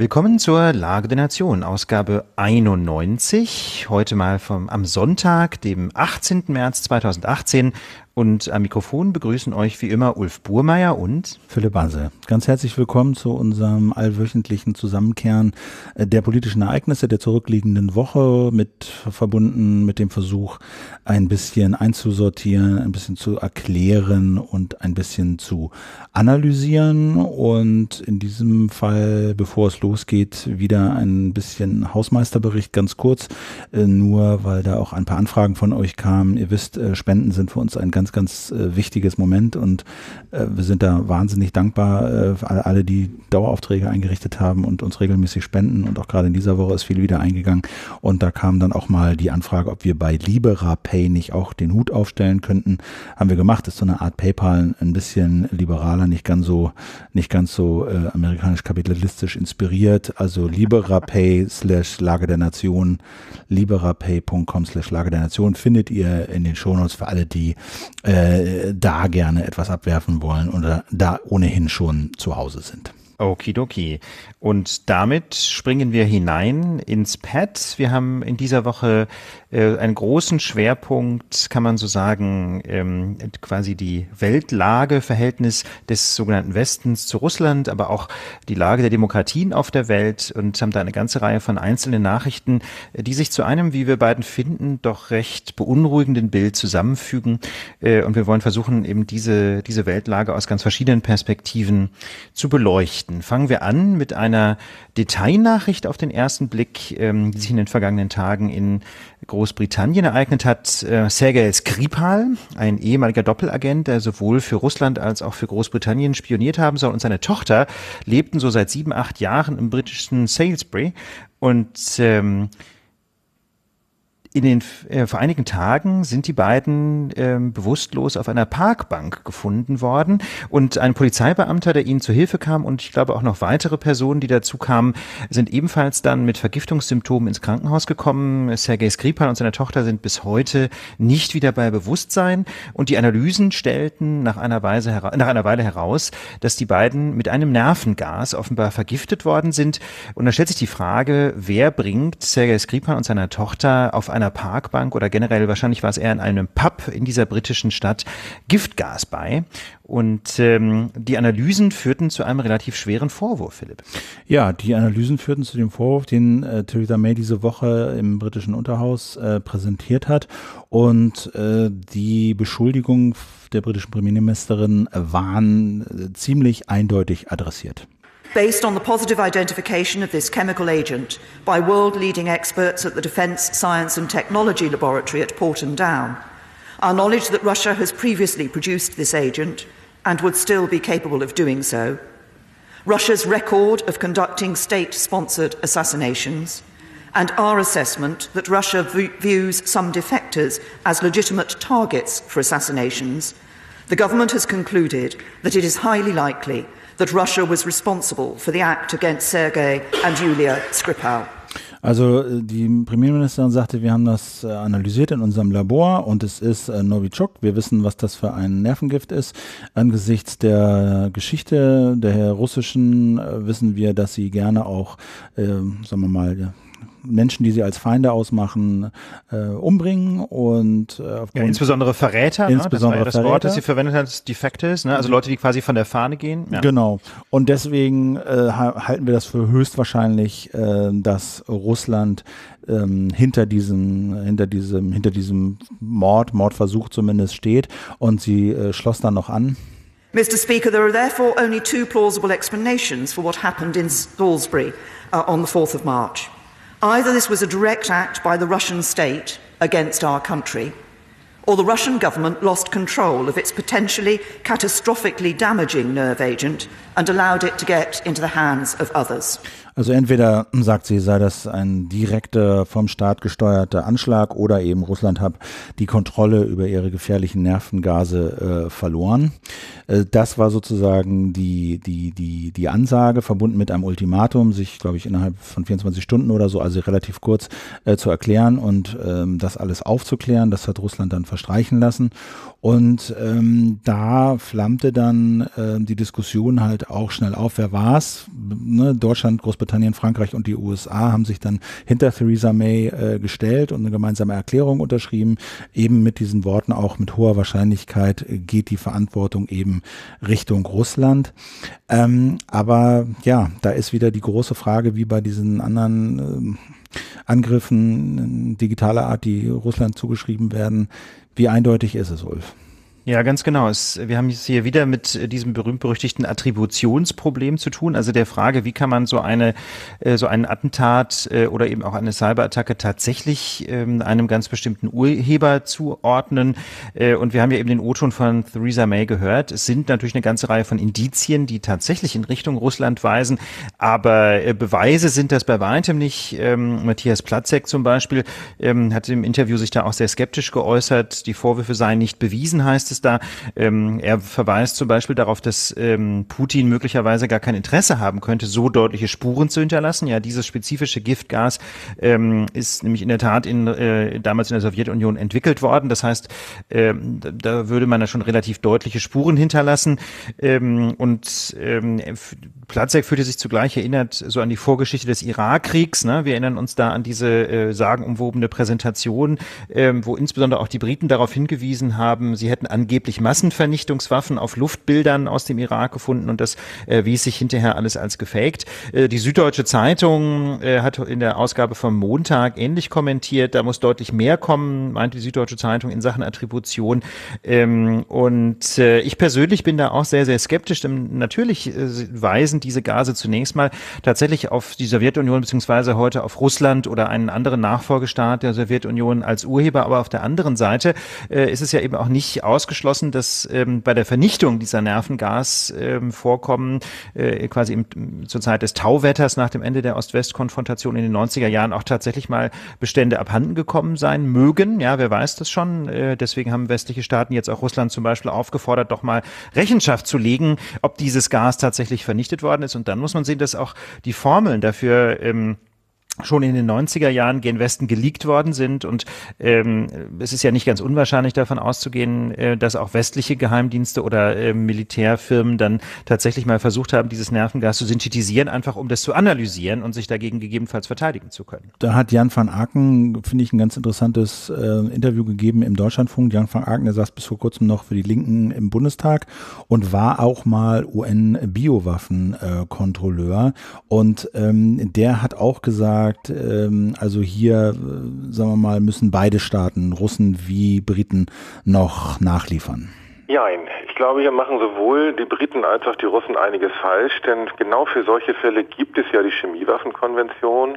Willkommen zur Lage der Nation, Ausgabe 91. Heute mal vom, am Sonntag, dem 18. März 2018. Und am Mikrofon begrüßen euch wie immer Ulf Burmeier und Philipp Basel. Ganz herzlich willkommen zu unserem allwöchentlichen Zusammenkehren der politischen Ereignisse der zurückliegenden Woche mit verbunden mit dem Versuch, ein bisschen einzusortieren, ein bisschen zu erklären und ein bisschen zu analysieren. Und in diesem Fall, bevor es losgeht, wieder ein bisschen Hausmeisterbericht ganz kurz, äh, nur weil da auch ein paar Anfragen von euch kamen. Ihr wisst, äh, Spenden sind für uns ein ganz ganz, ganz äh, wichtiges Moment und äh, wir sind da wahnsinnig dankbar äh, für alle, die Daueraufträge eingerichtet haben und uns regelmäßig spenden und auch gerade in dieser Woche ist viel wieder eingegangen und da kam dann auch mal die Anfrage, ob wir bei Libera Pay nicht auch den Hut aufstellen könnten. Haben wir gemacht, ist so eine Art PayPal, ein bisschen liberaler, nicht ganz so, nicht ganz so äh, amerikanisch-kapitalistisch inspiriert. Also Libera Pay slash Lage der Nation, liberapay.com slash Lage der Nation findet ihr in den Shownotes für alle, die äh, da gerne etwas abwerfen wollen oder da ohnehin schon zu Hause sind. Okidoki. Und damit springen wir hinein ins Pad. Wir haben in dieser Woche äh, einen großen Schwerpunkt, kann man so sagen, ähm, quasi die Weltlage, Verhältnis des sogenannten Westens zu Russland, aber auch die Lage der Demokratien auf der Welt und haben da eine ganze Reihe von einzelnen Nachrichten, äh, die sich zu einem, wie wir beiden finden, doch recht beunruhigenden Bild zusammenfügen. Äh, und wir wollen versuchen, eben diese, diese Weltlage aus ganz verschiedenen Perspektiven zu beleuchten. Fangen wir an mit einer Detailnachricht auf den ersten Blick, ähm, die sich in den vergangenen Tagen in Großbritannien ereignet hat äh, Sergei Skripal, ein ehemaliger Doppelagent, der sowohl für Russland als auch für Großbritannien spioniert haben soll. Und seine Tochter lebten so seit sieben, acht Jahren im britischen Salisbury. Und ähm, in den äh, vor einigen Tagen sind die beiden ähm, bewusstlos auf einer Parkbank gefunden worden und ein Polizeibeamter, der ihnen zu Hilfe kam und ich glaube auch noch weitere Personen, die dazu kamen, sind ebenfalls dann mit Vergiftungssymptomen ins Krankenhaus gekommen. Sergei Skripal und seine Tochter sind bis heute nicht wieder bei Bewusstsein und die Analysen stellten nach einer, Weise nach einer Weile heraus, dass die beiden mit einem Nervengas offenbar vergiftet worden sind und da stellt sich die Frage, wer bringt Sergei Skripal und seiner Tochter auf eine einer Parkbank oder generell wahrscheinlich war es eher in einem Pub in dieser britischen Stadt Giftgas bei. Und ähm, die Analysen führten zu einem relativ schweren Vorwurf, Philipp. Ja, die Analysen führten zu dem Vorwurf, den äh, Theresa May diese Woche im britischen Unterhaus äh, präsentiert hat. Und äh, die Beschuldigungen der britischen Premierministerin waren äh, ziemlich eindeutig adressiert. based on the positive identification of this chemical agent by world leading experts at the Defence Science and Technology Laboratory at Porton Down. Our knowledge that Russia has previously produced this agent and would still be capable of doing so. Russia's record of conducting state sponsored assassinations, and our assessment that Russia views some defectors as legitimate targets for assassinations, the government has concluded that it is highly likely that Russia was responsible for the act against Sergei and Yulia Skripal. Also äh, die Premierministerin sagte, wir haben das äh, analysiert in unserem Labor und es ist äh, Novichok. Wir wissen, was das für ein Nervengift ist. Angesichts der Geschichte der russischen wissen wir, dass sie gerne auch, äh, sagen wir mal, Menschen, die sie als Feinde ausmachen, äh, umbringen und äh, ja, insbesondere Verräter. Insbesondere ne? das, das Verräter. Wort, das sie verwendet hat, ist Defectives, ne? also mhm. Leute, die quasi von der Fahne gehen. Ja. Genau. Und deswegen äh, halten wir das für höchstwahrscheinlich, äh, dass Russland ähm, hinter diesem hinter diesem hinter diesem Mord Mordversuch zumindest steht. Und sie äh, schloss dann noch an. Mr. Speaker, there are therefore only two plausible explanations for what happened in Salisbury uh, on the 4th of March. Either this was a direct act by the Russian state against our country, or the Russian government lost control of its potentially catastrophically damaging nerve agent and allowed it to get into the hands of others. Also entweder sagt sie, sei das ein direkter vom Staat gesteuerter Anschlag oder eben Russland hat die Kontrolle über ihre gefährlichen Nervengase äh, verloren. Äh, das war sozusagen die, die, die, die Ansage, verbunden mit einem Ultimatum, sich, glaube ich, innerhalb von 24 Stunden oder so, also relativ kurz, äh, zu erklären und ähm, das alles aufzuklären. Das hat Russland dann verstreichen lassen. Und ähm, da flammte dann äh, die Diskussion halt auch schnell auf, wer war's? Ne? Deutschland, Großbritannien, Frankreich und die USA haben sich dann hinter Theresa May äh, gestellt und eine gemeinsame Erklärung unterschrieben, eben mit diesen Worten auch mit hoher Wahrscheinlichkeit äh, geht die Verantwortung eben Richtung Russland. Ähm, aber ja, da ist wieder die große Frage, wie bei diesen anderen äh, Angriffen digitaler Art, die Russland zugeschrieben werden. Wie eindeutig ist es, Ulf? Ja, ganz genau. Es, wir haben es hier wieder mit äh, diesem berühmt-berüchtigten Attributionsproblem zu tun, also der Frage, wie kann man so eine äh, so einen Attentat äh, oder eben auch eine Cyberattacke tatsächlich ähm, einem ganz bestimmten Urheber zuordnen. Und wir haben ja eben den O-Ton von Theresa May gehört. Es sind natürlich eine ganze Reihe von Indizien, die tatsächlich in Richtung Russland weisen, aber Beweise sind das bei weitem nicht. Ähm, Matthias Platzek zum Beispiel ähm, hat im Interview sich da auch sehr skeptisch geäußert. Die Vorwürfe seien nicht bewiesen, heißt es Differenz da. Ähm, er verweist zum Beispiel darauf, dass ähm, Putin möglicherweise gar kein Interesse haben könnte, so deutliche Spuren zu hinterlassen. Ja, dieses spezifische Giftgas ähm, ist nämlich in der Tat in, äh, damals in der Sowjetunion entwickelt worden. Das heißt, ähm, da würde man da schon relativ deutliche Spuren hinterlassen. Ähm, und ähm, Platzek fühlte sich zugleich erinnert so an die Vorgeschichte des Irakkriegs. Ne? Wir erinnern uns da an diese äh, sagenumwobene Präsentation, ähm, wo insbesondere auch die Briten darauf hingewiesen haben, sie hätten an angeblich Massenvernichtungswaffen auf Luftbildern aus dem Irak gefunden und das äh, wies sich hinterher alles als gefaked. Äh, die Süddeutsche Zeitung äh, hat in der Ausgabe vom Montag ähnlich kommentiert, da muss deutlich mehr kommen, meint die Süddeutsche Zeitung in Sachen Attribution. Ähm, und äh, ich persönlich bin da auch sehr, sehr skeptisch, denn natürlich äh, weisen diese Gase zunächst mal tatsächlich auf die Sowjetunion beziehungsweise heute auf Russland oder einen anderen Nachfolgestaat der Sowjetunion als Urheber, aber auf der anderen Seite äh, ist es ja eben auch nicht aus ausgeschlossen, dass ähm, bei der Vernichtung dieser Nervengasvorkommen ähm, äh, quasi im, zur Zeit des Tauwetters nach dem Ende der Ost-West-Konfrontation in den 90er Jahren auch tatsächlich mal Bestände abhanden gekommen sein mögen. Ja, wer weiß das schon. Äh, deswegen haben westliche Staaten jetzt auch Russland zum Beispiel aufgefordert, doch mal Rechenschaft zu legen, ob dieses Gas tatsächlich vernichtet worden ist. Und dann muss man sehen, dass auch die Formeln dafür ähm, schon in den 90er Jahren gen Westen geleakt worden sind. Und ähm, es ist ja nicht ganz unwahrscheinlich davon auszugehen, äh, dass auch westliche Geheimdienste oder äh, Militärfirmen dann tatsächlich mal versucht haben, dieses Nervengas zu synthetisieren, einfach um das zu analysieren und sich dagegen gegebenenfalls verteidigen zu können. Da hat Jan van Aken, finde ich, ein ganz interessantes äh, Interview gegeben im Deutschlandfunk. Jan van Aken, der saß bis vor kurzem noch für die Linken im Bundestag und war auch mal UN-Biowaffenkontrolleur. und ähm, der hat auch gesagt, sagt, ähm, also hier, äh, sagen wir mal, müssen beide Staaten, Russen wie Briten, noch nachliefern? Nein, ich glaube, hier machen sowohl die Briten als auch die Russen einiges falsch, denn genau für solche Fälle gibt es ja die Chemiewaffenkonvention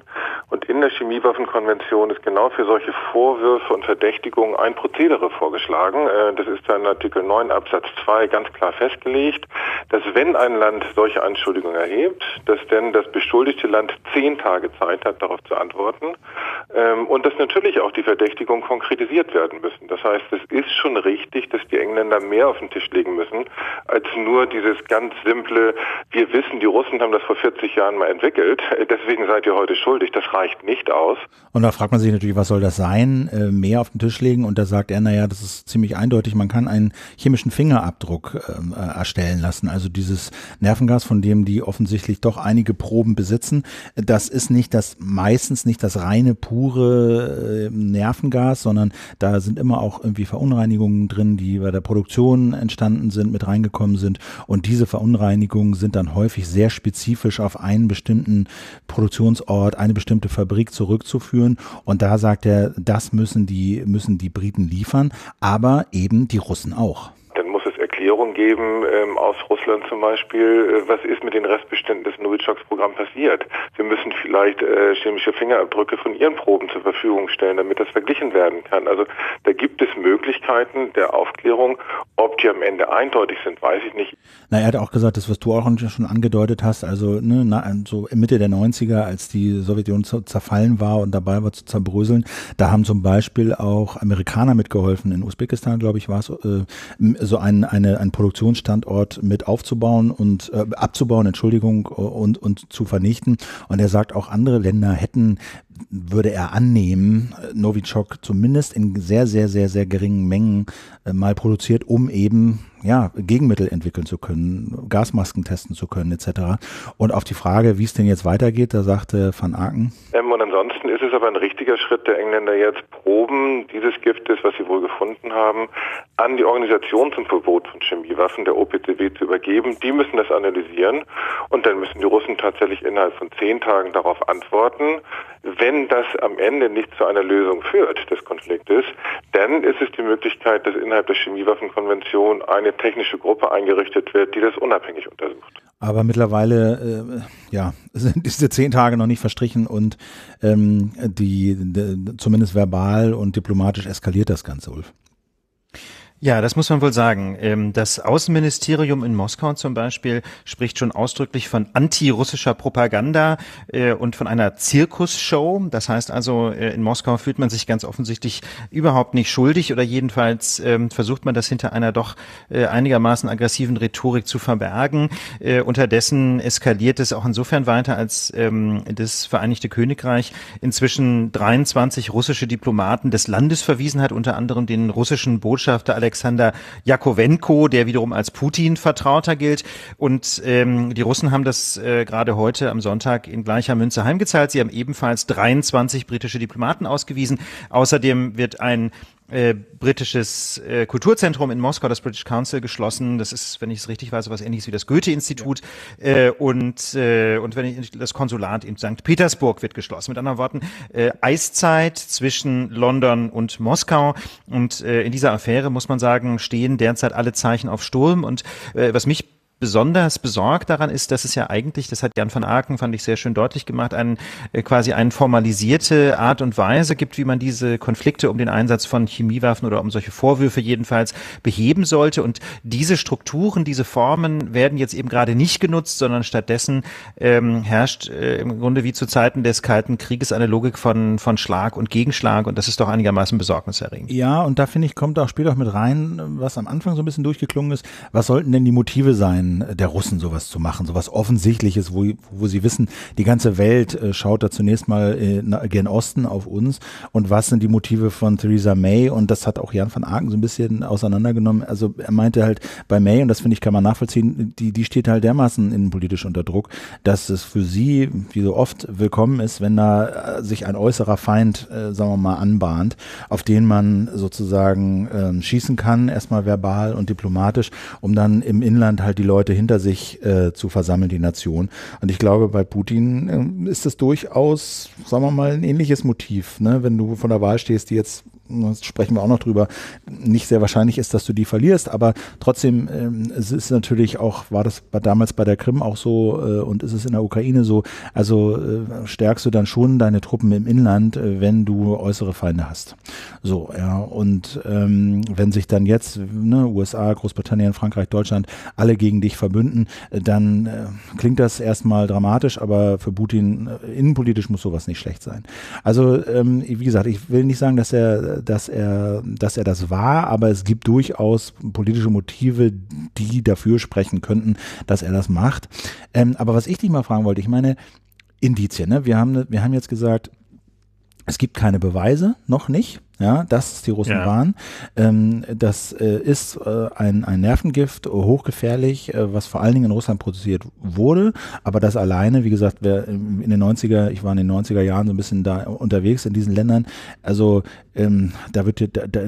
und in der Chemiewaffenkonvention ist genau für solche Vorwürfe und Verdächtigungen ein Prozedere vorgeschlagen. Äh, das ist dann in Artikel 9 Absatz 2 ganz klar festgelegt, dass wenn ein Land solche Anschuldigungen erhebt, dass denn das beschuldigte Land zehn Tage Zeit hat, darauf zu antworten ähm, und dass natürlich auch die Verdächtigungen konkretisiert werden müssen. Das heißt, es ist schon richtig, dass die Engländer mehr mehr auf den Tisch legen müssen, als nur dieses ganz simple, wir wissen, die Russen haben das vor 40 Jahren mal entwickelt, deswegen seid ihr heute schuldig, das reicht nicht aus. Und da fragt man sich natürlich, was soll das sein, äh, mehr auf den Tisch legen und da sagt er, naja, das ist ziemlich eindeutig, man kann einen chemischen Fingerabdruck ähm, äh, erstellen lassen, also dieses Nervengas, von dem die offensichtlich doch einige Proben besitzen, das ist nicht das, meistens nicht das reine, pure äh, Nervengas, sondern da sind immer auch irgendwie Verunreinigungen drin, die bei der Produktion Informationen entstanden sind, mit reingekommen sind. Und diese Verunreinigungen sind dann häufig sehr spezifisch auf einen bestimmten Produktionsort, eine bestimmte Fabrik zurückzuführen. Und da sagt er, das müssen die, müssen die Briten liefern, aber eben die Russen auch. Orientierung geben ähm, aus Russland zum Beispiel, äh, was ist mit den Restbeständen des Novichoks-Programms passiert. Wir müssen vielleicht äh, chemische Fingerabdrücke von ihren Proben zur Verfügung stellen, damit das verglichen werden kann. Also da gibt es Möglichkeiten der Aufklärung. Ob die am Ende eindeutig sind, weiß ich nicht. Na, er hat auch gesagt, das, was du auch schon angedeutet hast, also ne, na, so Mitte der 90er, als die Sowjetunion zerfallen war und dabei war zu zerbröseln, da haben zum Beispiel auch Amerikaner mitgeholfen. In Usbekistan, glaube ich, war es äh, so ein, eine äh, einen Produktionsstandort mit aufzubauen und äh, abzubauen, Entschuldigung, und, und zu vernichten. Und er sagt, auch andere Länder hätten, würde er annehmen, Novichok zumindest in sehr, sehr, sehr, sehr geringen Mengen äh, mal produziert, um eben ja, Gegenmittel entwickeln zu können, Gasmasken testen zu können, etc. Und auf die Frage, wie es denn jetzt weitergeht, da sagte Van Aken. Ähm, und am Ansonsten ist es aber ein richtiger Schritt der Engländer jetzt, Proben dieses Giftes, was sie wohl gefunden haben, an die Organisation zum Verbot von Chemiewaffen, der OPCW, zu übergeben. Die müssen das analysieren und dann müssen die Russen tatsächlich innerhalb von zehn Tagen darauf antworten. Wenn das am Ende nicht zu einer Lösung führt des Konfliktes, dann ist es die Möglichkeit, dass innerhalb der Chemiewaffenkonvention eine technische Gruppe eingerichtet wird, die das unabhängig untersucht. Aber mittlerweile äh ja, sind diese zehn Tage noch nicht verstrichen und ähm, die, de, zumindest verbal und diplomatisch eskaliert das Ganze, Ulf. Ja, das muss man wohl sagen. Ähm, das Außenministerium in Moskau zum Beispiel spricht schon ausdrücklich von antirussischer Propaganda äh, und von einer Zirkusshow. Das heißt also, äh, in Moskau fühlt man sich ganz offensichtlich überhaupt nicht schuldig oder jedenfalls ähm, versucht man das hinter einer doch äh, einigermaßen aggressiven Rhetorik zu verbergen. Unterdessen eskaliert es auch insofern weiter, als ähm, das Vereinigte Königreich inzwischen 23 russische Diplomaten des Landes verwiesen hat, unter anderem den russischen Botschafter Alexander Alexander Jakowenko, der wiederum als Putin-Vertrauter gilt. Und ähm, die Russen haben das äh, gerade heute am Sonntag in gleicher Münze heimgezahlt. Sie haben ebenfalls 23 britische Diplomaten ausgewiesen. Außerdem wird ein äh, britisches äh, Kulturzentrum in Moskau, das British Council, geschlossen. Das ist, wenn ich es richtig weiß, was ähnliches wie das Goethe-Institut. Äh, und, äh, und wenn ich, das Konsulat in St. Petersburg wird geschlossen. Mit anderen Worten, äh, Eiszeit zwischen London und Moskau. Und äh, in dieser Affäre, muss man sagen, stehen derzeit alle Zeichen auf Sturm. Und äh, was mich besonders besorgt daran ist, dass es ja eigentlich, das hat Jan van Aken, fand ich sehr schön deutlich gemacht, einen, äh, quasi eine formalisierte Art und Weise gibt, wie man diese Konflikte um den Einsatz von Chemiewaffen oder um solche Vorwürfe jedenfalls beheben sollte. Und diese Strukturen, diese Formen werden jetzt eben gerade nicht genutzt, sondern stattdessen ähm, herrscht äh, im Grunde wie zu Zeiten des Kalten Krieges eine Logik von, von Schlag und Gegenschlag. Und das ist doch einigermaßen besorgniserregend. Ja, und da finde ich, kommt auch später auch mit rein, was am Anfang so ein bisschen durchgeklungen ist. Was sollten denn die Motive sein? der Russen, sowas zu machen, sowas Offensichtliches, wo, wo sie wissen, die ganze Welt äh, schaut da zunächst mal äh, gen Osten auf uns und was sind die Motive von Theresa May und das hat auch Jan van Aken so ein bisschen auseinandergenommen. Also er meinte halt bei May, und das finde ich kann man nachvollziehen, die, die steht halt dermaßen innenpolitisch unter Druck, dass es für sie, wie so oft, willkommen ist, wenn da äh, sich ein äußerer Feind, äh, sagen wir mal, anbahnt, auf den man sozusagen äh, schießen kann, erstmal verbal und diplomatisch, um dann im Inland halt die Leute Leute hinter sich äh, zu versammeln, die Nation. Und ich glaube, bei Putin äh, ist das durchaus, sagen wir mal, ein ähnliches Motiv. Ne? Wenn du von der Wahl stehst, die jetzt das sprechen wir auch noch drüber, nicht sehr wahrscheinlich ist, dass du die verlierst. Aber trotzdem ähm, es ist natürlich auch, war das damals bei der Krim auch so äh, und ist es in der Ukraine so. Also äh, stärkst du dann schon deine Truppen im Inland, äh, wenn du äußere Feinde hast. So, ja. Und ähm, wenn sich dann jetzt ne, USA, Großbritannien, Frankreich, Deutschland alle gegen dich verbünden, äh, dann äh, klingt das erstmal dramatisch, aber für Putin äh, innenpolitisch muss sowas nicht schlecht sein. Also, ähm, wie gesagt, ich will nicht sagen, dass er dass er, dass er das war, aber es gibt durchaus politische Motive, die dafür sprechen könnten, dass er das macht. Ähm, aber was ich dich mal fragen wollte, ich meine, Indizien, ne? Wir haben, wir haben jetzt gesagt, es gibt keine Beweise, noch nicht, ja, dass es die Russen ja. waren. Ähm, das äh, ist äh, ein, ein Nervengift, äh, hochgefährlich, äh, was vor allen Dingen in Russland produziert wurde. Aber das alleine, wie gesagt, wer in den 90er, ich war in den 90er Jahren so ein bisschen da unterwegs in diesen Ländern, also ähm, da wird, da, da,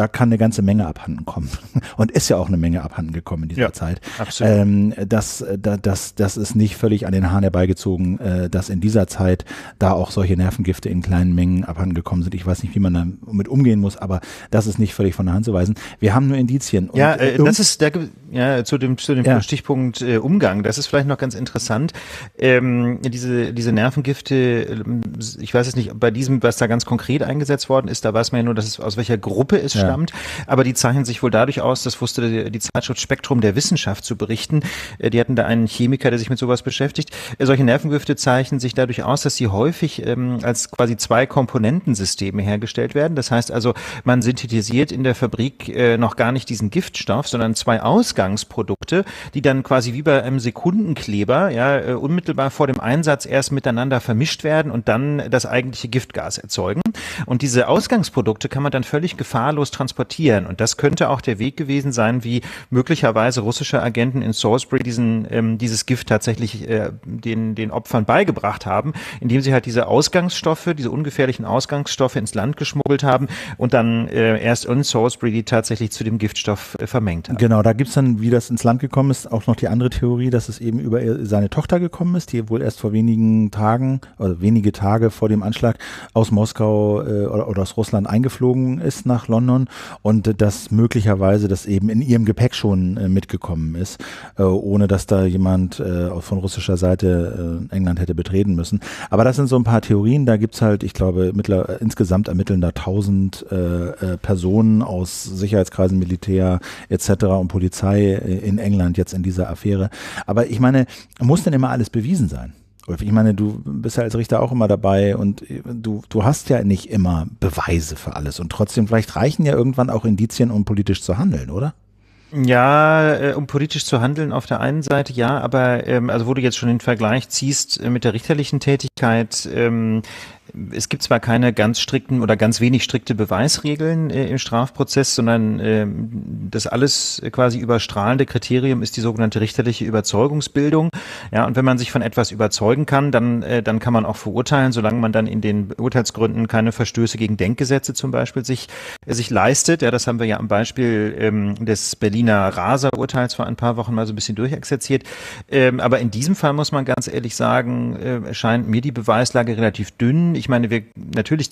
da kann eine ganze Menge abhanden kommen. Und ist ja auch eine Menge abhanden gekommen in dieser ja, Zeit. Absolut. Ähm, das, äh, das, das ist nicht völlig an den Haaren herbeigezogen, äh, dass in dieser Zeit da auch solche Nervengifte in kleinen Mengen abhanden gekommen sind. Ich weiß nicht, wie man damit umgehen muss, aber das ist nicht völlig von der Hand zu weisen. Wir haben nur Indizien. Und ja, äh, äh das ist, da, ja, zu dem, zu dem ja. Stichpunkt äh, Umgang, das ist vielleicht noch ganz interessant. Ähm, diese, diese Nervengifte, ähm, ich weiß es nicht, bei diesem, was da ganz konkret eingesetzt worden ist, da weiß man ja nur, dass es aus welcher Gruppe es ja stammt. Aber die zeichnen sich wohl dadurch aus, das wusste die, die Zeitschrift Spektrum der Wissenschaft zu berichten. Äh, die hatten da einen Chemiker, der sich mit sowas beschäftigt. Äh, solche Nervengrüfte zeichnen sich dadurch aus, dass sie häufig ähm, als quasi zwei Komponentensysteme hergestellt werden. Das heißt also, man synthetisiert in der Fabrik äh, noch gar nicht diesen Giftstoff, sondern zwei Ausgangsprodukte, die dann quasi wie bei einem Sekundenkleber ja, äh, unmittelbar vor dem Einsatz erst miteinander vermischt werden und dann das eigentliche Giftgas erzeugen. Und diese Ausgangsprodukte kann man dann völlig gefahrlos Virus transportieren. Und das könnte auch der Weg gewesen sein, wie möglicherweise russische Agenten in Salisbury diesen, ähm, dieses Gift tatsächlich äh, den, den Opfern beigebracht haben, indem sie halt diese Ausgangsstoffe, diese ungefährlichen Ausgangsstoffe ins Land geschmuggelt haben und dann äh, erst in Salisbury die tatsächlich zu dem Giftstoff äh, vermengt haben. Genau, da gibt es dann, wie das ins Land gekommen ist, auch noch die andere Theorie, dass es eben über seine Tochter gekommen ist, die wohl erst vor wenigen Tagen oder also wenige Tage vor dem Anschlag aus Moskau äh, oder, oder aus Russland eingeflogen ist nach London Frauen und dass möglicherweise das eben in ihrem Gepäck schon äh, mitgekommen ist, äh, ohne dass da jemand äh, von russischer Seite äh, England hätte betreten müssen. Aber das sind so ein paar Theorien. Da gibt es halt, ich glaube, mittler, insgesamt ermitteln da 1000 äh, äh, Personen aus Sicherheitskreisen, Militär etc. und Polizei in England jetzt in dieser Affäre. Aber ich meine, muss denn immer alles bewiesen sein? ich meine, du bist ja als Richter auch immer dabei und du, du hast ja nicht immer Beweise für alles und trotzdem, vielleicht reichen ja irgendwann auch Indizien, um politisch zu handeln, oder? Ja, äh, um politisch zu handeln auf der einen Seite, ja, aber ähm, also wo du jetzt schon den Vergleich ziehst äh, mit der richterlichen Tätigkeit, ähm, es gibt zwar keine ganz strikten oder ganz wenig strikte Beweisregeln äh, im Strafprozess, sondern äh, das alles quasi überstrahlende Kriterium ist die sogenannte richterliche Überzeugungsbildung. Ja, und wenn man sich von etwas überzeugen kann, dann, äh, dann kann man auch verurteilen, solange man dann in den Urteilsgründen keine Verstöße gegen Denkgesetze zum Beispiel sich, äh, sich leistet. Ja, das haben wir ja am Beispiel ähm, des Berliner Raser-Urteils vor ein paar Wochen mal so ein bisschen durchexerziert. Ähm, aber in diesem Fall muss man ganz ehrlich sagen, erscheint äh, mir die Beweislage relativ dünn. Ich meine, wir natürlich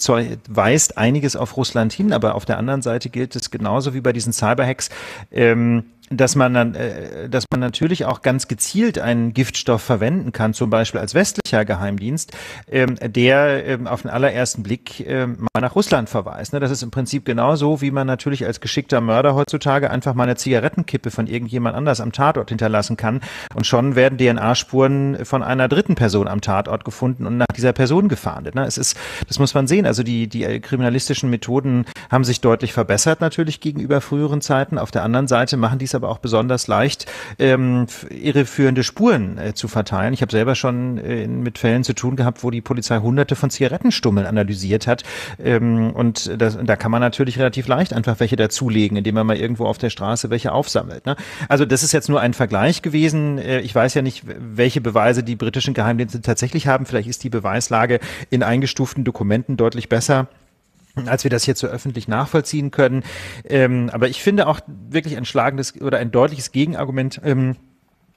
weist einiges auf Russland hin, aber auf der anderen Seite gilt es genauso wie bei diesen Cyberhacks. Ähm, dass man, dann, äh, dass man natürlich auch ganz gezielt einen Giftstoff verwenden kann, zum Beispiel als westlicher Geheimdienst, ähm, der ähm, auf den allerersten Blick ähm, mal nach Russland verweist. Ne? Das ist im Prinzip genauso, wie man natürlich als geschickter Mörder heutzutage einfach mal eine Zigarettenkippe von irgendjemand anders am Tatort hinterlassen kann. Und schon werden DNA-Spuren von einer dritten Person am Tatort gefunden und nach dieser Person gefahndet. Ne? Es ist, das muss man sehen. Also die, die äh, kriminalistischen Methoden haben sich deutlich verbessert natürlich gegenüber früheren Zeiten. Auf der anderen Seite machen diese aber auch besonders leicht, ähm, irreführende Spuren äh, zu verteilen. Ich habe selber schon äh, mit Fällen zu tun gehabt, wo die Polizei hunderte von Zigarettenstummeln analysiert hat. Ähm, und das, da kann man natürlich relativ leicht einfach welche dazulegen, indem man mal irgendwo auf der Straße welche aufsammelt. Ne? Also das ist jetzt nur ein Vergleich gewesen. Äh, ich weiß ja nicht, welche Beweise die britischen Geheimdienste tatsächlich haben. Vielleicht ist die Beweislage in eingestuften Dokumenten deutlich besser als wir das hier so öffentlich nachvollziehen können. Ähm, aber ich finde auch wirklich ein schlagendes oder ein deutliches Gegenargument ähm,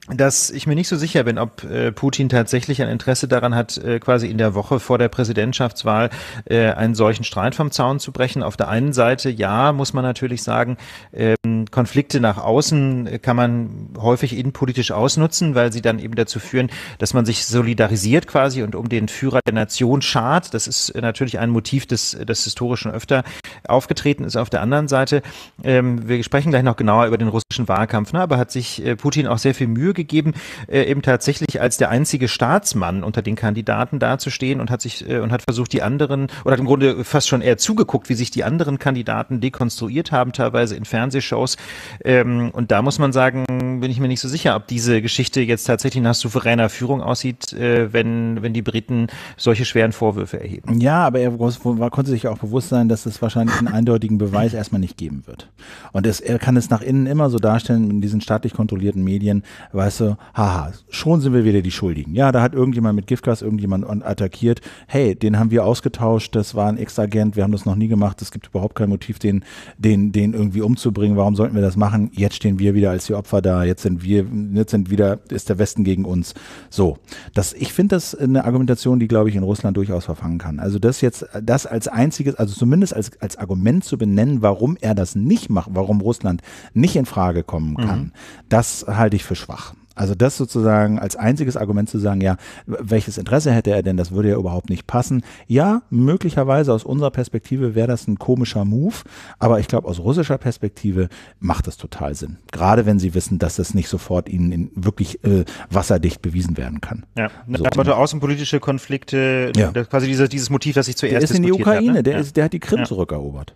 dass ich mir nicht so sicher bin, ob äh, Putin tatsächlich ein Interesse daran hat, äh, quasi in der Woche vor der Präsidentschaftswahl äh, einen solchen Streit vom Zaun zu brechen. Auf der einen Seite, ja, muss man natürlich sagen, ähm, Konflikte nach außen äh, kann man häufig innenpolitisch ausnutzen, weil sie dann eben dazu führen, dass man sich solidarisiert quasi und um den Führer der Nation schart. Das ist äh, natürlich ein Motiv, das, äh, das historisch schon öfter aufgetreten ist. Auf der anderen Seite, ähm, wir sprechen gleich noch genauer über den russischen Wahlkampf, ne, aber hat sich Putin auch sehr viel Mühe Mühe gegeben, äh, eben tatsächlich als der einzige Staatsmann unter den Kandidaten dazustehen und hat sich äh, und hat versucht, die anderen oder hat im Grunde fast schon eher zugeguckt, wie sich die anderen Kandidaten dekonstruiert haben, teilweise in Fernsehshows. Ähm, und da muss man sagen, bin ich mir nicht so sicher, ob diese Geschichte jetzt tatsächlich nach souveräner Führung aussieht, äh, wenn, wenn die Briten solche schweren Vorwürfe erheben. Ja, aber er konnte sich auch bewusst sein, dass es wahrscheinlich einen eindeutigen Beweis erstmal nicht geben wird. Und es, er kann es nach innen immer so darstellen in diesen staatlich kontrollierten Medien, weil weißt du, haha, schon sind wir wieder die Schuldigen. Ja, da hat irgendjemand mit Giftgas irgendjemanden attackiert. Hey, den haben wir ausgetauscht, das war ein Ex-Agent, wir haben das noch nie gemacht, es gibt überhaupt kein Motiv, den, den, den irgendwie umzubringen. Warum sollten wir das machen? Jetzt stehen wir wieder als die Opfer da, jetzt sind wir, jetzt sind wieder, ist der Westen gegen uns. So. Das, ich finde das eine Argumentation, die, glaube ich, in Russland durchaus verfangen kann. Also das jetzt, das als einziges, also zumindest als, als Argument zu benennen, warum er das nicht macht, warum Russland nicht in Frage kommen kann, mhm. das halte ich für schwach. Also das sozusagen als einziges Argument zu sagen, ja, welches Interesse hätte er denn, das würde ja überhaupt nicht passen. Ja, möglicherweise aus unserer Perspektive wäre das ein komischer Move, aber ich glaube, aus russischer Perspektive macht das total Sinn. Gerade wenn sie wissen, dass das nicht sofort ihnen wirklich äh, wasserdicht bewiesen werden kann. Ja, so. also außenpolitische Konflikte, ja. quasi dieses, dieses Motiv, das ich zuerst Der ist in die Ukraine, hat, ne? der, ja. ist, der hat die Krim ja. zurückerobert.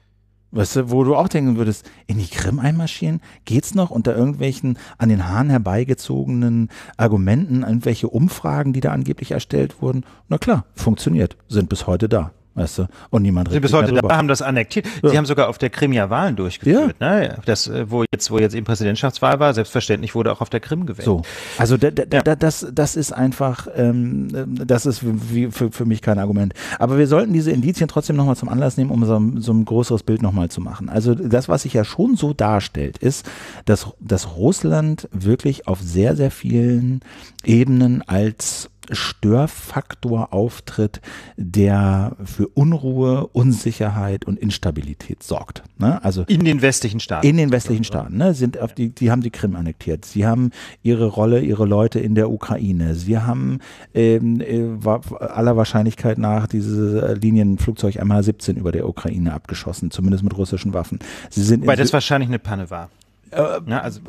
Weißt du, wo du auch denken würdest, in die Krim einmarschieren? Geht's noch unter irgendwelchen an den Haaren herbeigezogenen Argumenten, irgendwelche Umfragen, die da angeblich erstellt wurden? Na klar, funktioniert, sind bis heute da. Weißt du? Und niemand redet. Sie bis heute darüber. haben das annektiert. Ja. Sie haben sogar auf der Krim ja Wahlen durchgeführt. Ja. Ne? Das, äh, wo jetzt, wo jetzt eben Präsidentschaftswahl war, selbstverständlich wurde auch auf der Krim gewählt. So. Also da, da, ja. da, das, das ist einfach, ähm, das ist wie, für, für mich kein Argument. Aber wir sollten diese Indizien trotzdem nochmal zum Anlass nehmen, um so, so ein größeres Bild nochmal zu machen. Also das, was sich ja schon so darstellt, ist, dass, dass Russland wirklich auf sehr, sehr vielen Ebenen als Störfaktor auftritt, der für Unruhe, Unsicherheit und Instabilität sorgt. Ne? Also in den westlichen Staaten. In den westlichen Staaten. Ne? Sind auf die, die haben die Krim annektiert. Sie haben ihre Rolle, ihre Leute in der Ukraine. Sie haben ähm, äh, aller Wahrscheinlichkeit nach diese äh, Linienflugzeug mh 17 über der Ukraine abgeschossen, zumindest mit russischen Waffen. Sie sind Weil das wahrscheinlich eine Panne war. Äh, Na, ne? also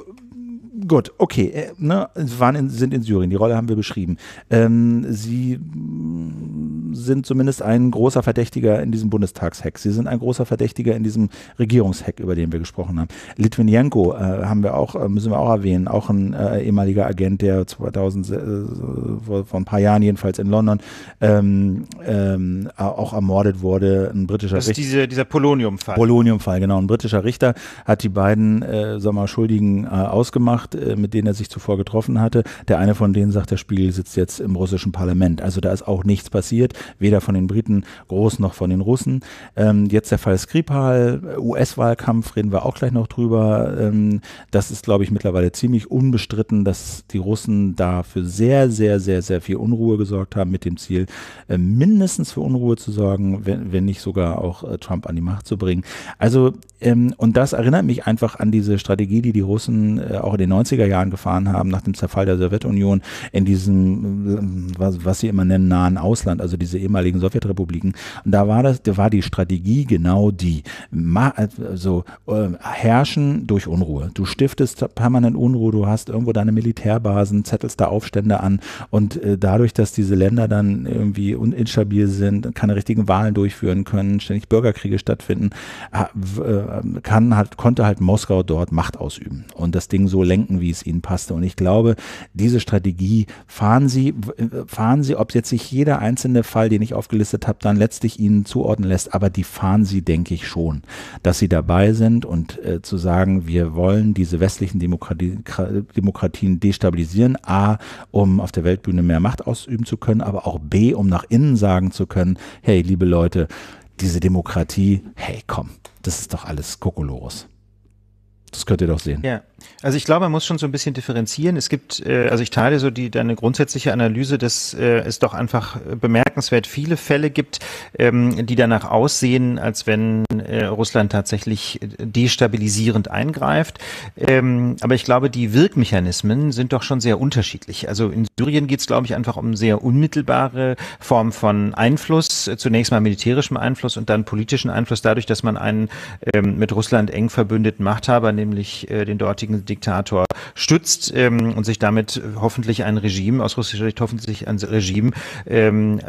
gut, okay, äh, ne, waren in, sind in Syrien, die Rolle haben wir beschrieben. Ähm, sie mm, sind zumindest ein großer Verdächtiger in diesem Bundestagshack. Sie sind ein großer Verdächtiger in diesem Regierungshack, über den wir gesprochen haben. Litvinenko äh, haben wir auch, äh, müssen wir auch erwähnen, auch ein äh, ehemaliger Agent, der 2000, äh, vor, vor, ein paar Jahren jedenfalls in London ähm, ähm, auch ermordet wurde, ein britischer das Richter. Diese, dieser Polonium-Fall. Polonium-Fall, genau. Ein britischer Richter hat die beiden, äh, sagen wir mal, Schuldigen äh, ausgemacht gemacht, äh, mit denen er sich zuvor getroffen hatte. Der eine von denen sagt, der Spiegel sitzt jetzt im russischen Parlament. Also da ist auch nichts passiert, weder von den Briten groß noch von den Russen. Ähm, jetzt der Fall Skripal, US-Wahlkampf, reden wir auch gleich noch drüber. Ähm, das ist, glaube ich, mittlerweile ziemlich unbestritten, dass die Russen da für sehr, sehr, sehr, sehr viel Unruhe gesorgt haben, mit dem Ziel, äh, mindestens für Unruhe zu sorgen, wenn, nicht sogar auch äh, Trump an die Macht zu bringen. Also, ähm, und das erinnert mich einfach an diese Strategie, die die Russen auch in den 90er Jahren gefahren haben, nach dem Zerfall der Sowjetunion, in diesem, was, was sie immer nennen, nahen Ausland, also diese ehemaligen Sowjetrepubliken. Und da war das, da war die Strategie genau die. Ma also äh, herrschen durch Unruhe. Du stiftest permanent Unruhe, du hast irgendwo deine Militärbasen, zettelst da Aufstände an und äh, dadurch, dass diese Länder dann irgendwie instabil sind, keine richtigen Wahlen durchführen können, ständig Bürgerkriege stattfinden, äh, kann halt, konnte halt Moskau dort Macht ausüben und das Ding so lenken lenken, wie es ihnen passte. Und ich glaube, diese Strategie fahren sie, fahren sie, ob jetzt sich jeder einzelne Fall, den ich aufgelistet habe, dann letztlich ihnen zuordnen lässt, aber die fahren sie, denke ich, schon, dass sie dabei sind und äh, zu sagen, wir wollen diese westlichen Demokratie, Demokratien destabilisieren, a, um auf der Weltbühne mehr Macht ausüben zu können, aber auch b, um nach innen sagen zu können, hey, liebe Leute, diese Demokratie, hey, komm, das ist doch alles Kokolores. Das könnt ihr doch sehen. Ja. Also ich glaube, man muss schon so ein bisschen differenzieren. Es gibt, äh, also ich teile so die deine grundsätzliche Analyse, dass äh, es doch einfach äh, bemerkenswert viele Fälle gibt, ähm, die danach aussehen, als wenn äh, Russland tatsächlich äh, destabilisierend eingreift. Ähm, aber ich glaube, die Wirkmechanismen sind doch schon sehr unterschiedlich. Also in Syrien geht es, glaube ich, einfach um sehr unmittelbare Form von Einfluss, zunächst mal militärischem Einfluss und dann politischen Einfluss, dadurch, dass man einen ähm, mit Russland eng verbündeten Machthaber, nämlich äh, den dortigen einen Diktator stützt ähm, und sich damit hoffentlich ein Regime, aus russischer Sicht hoffentlich ein Regime ähm,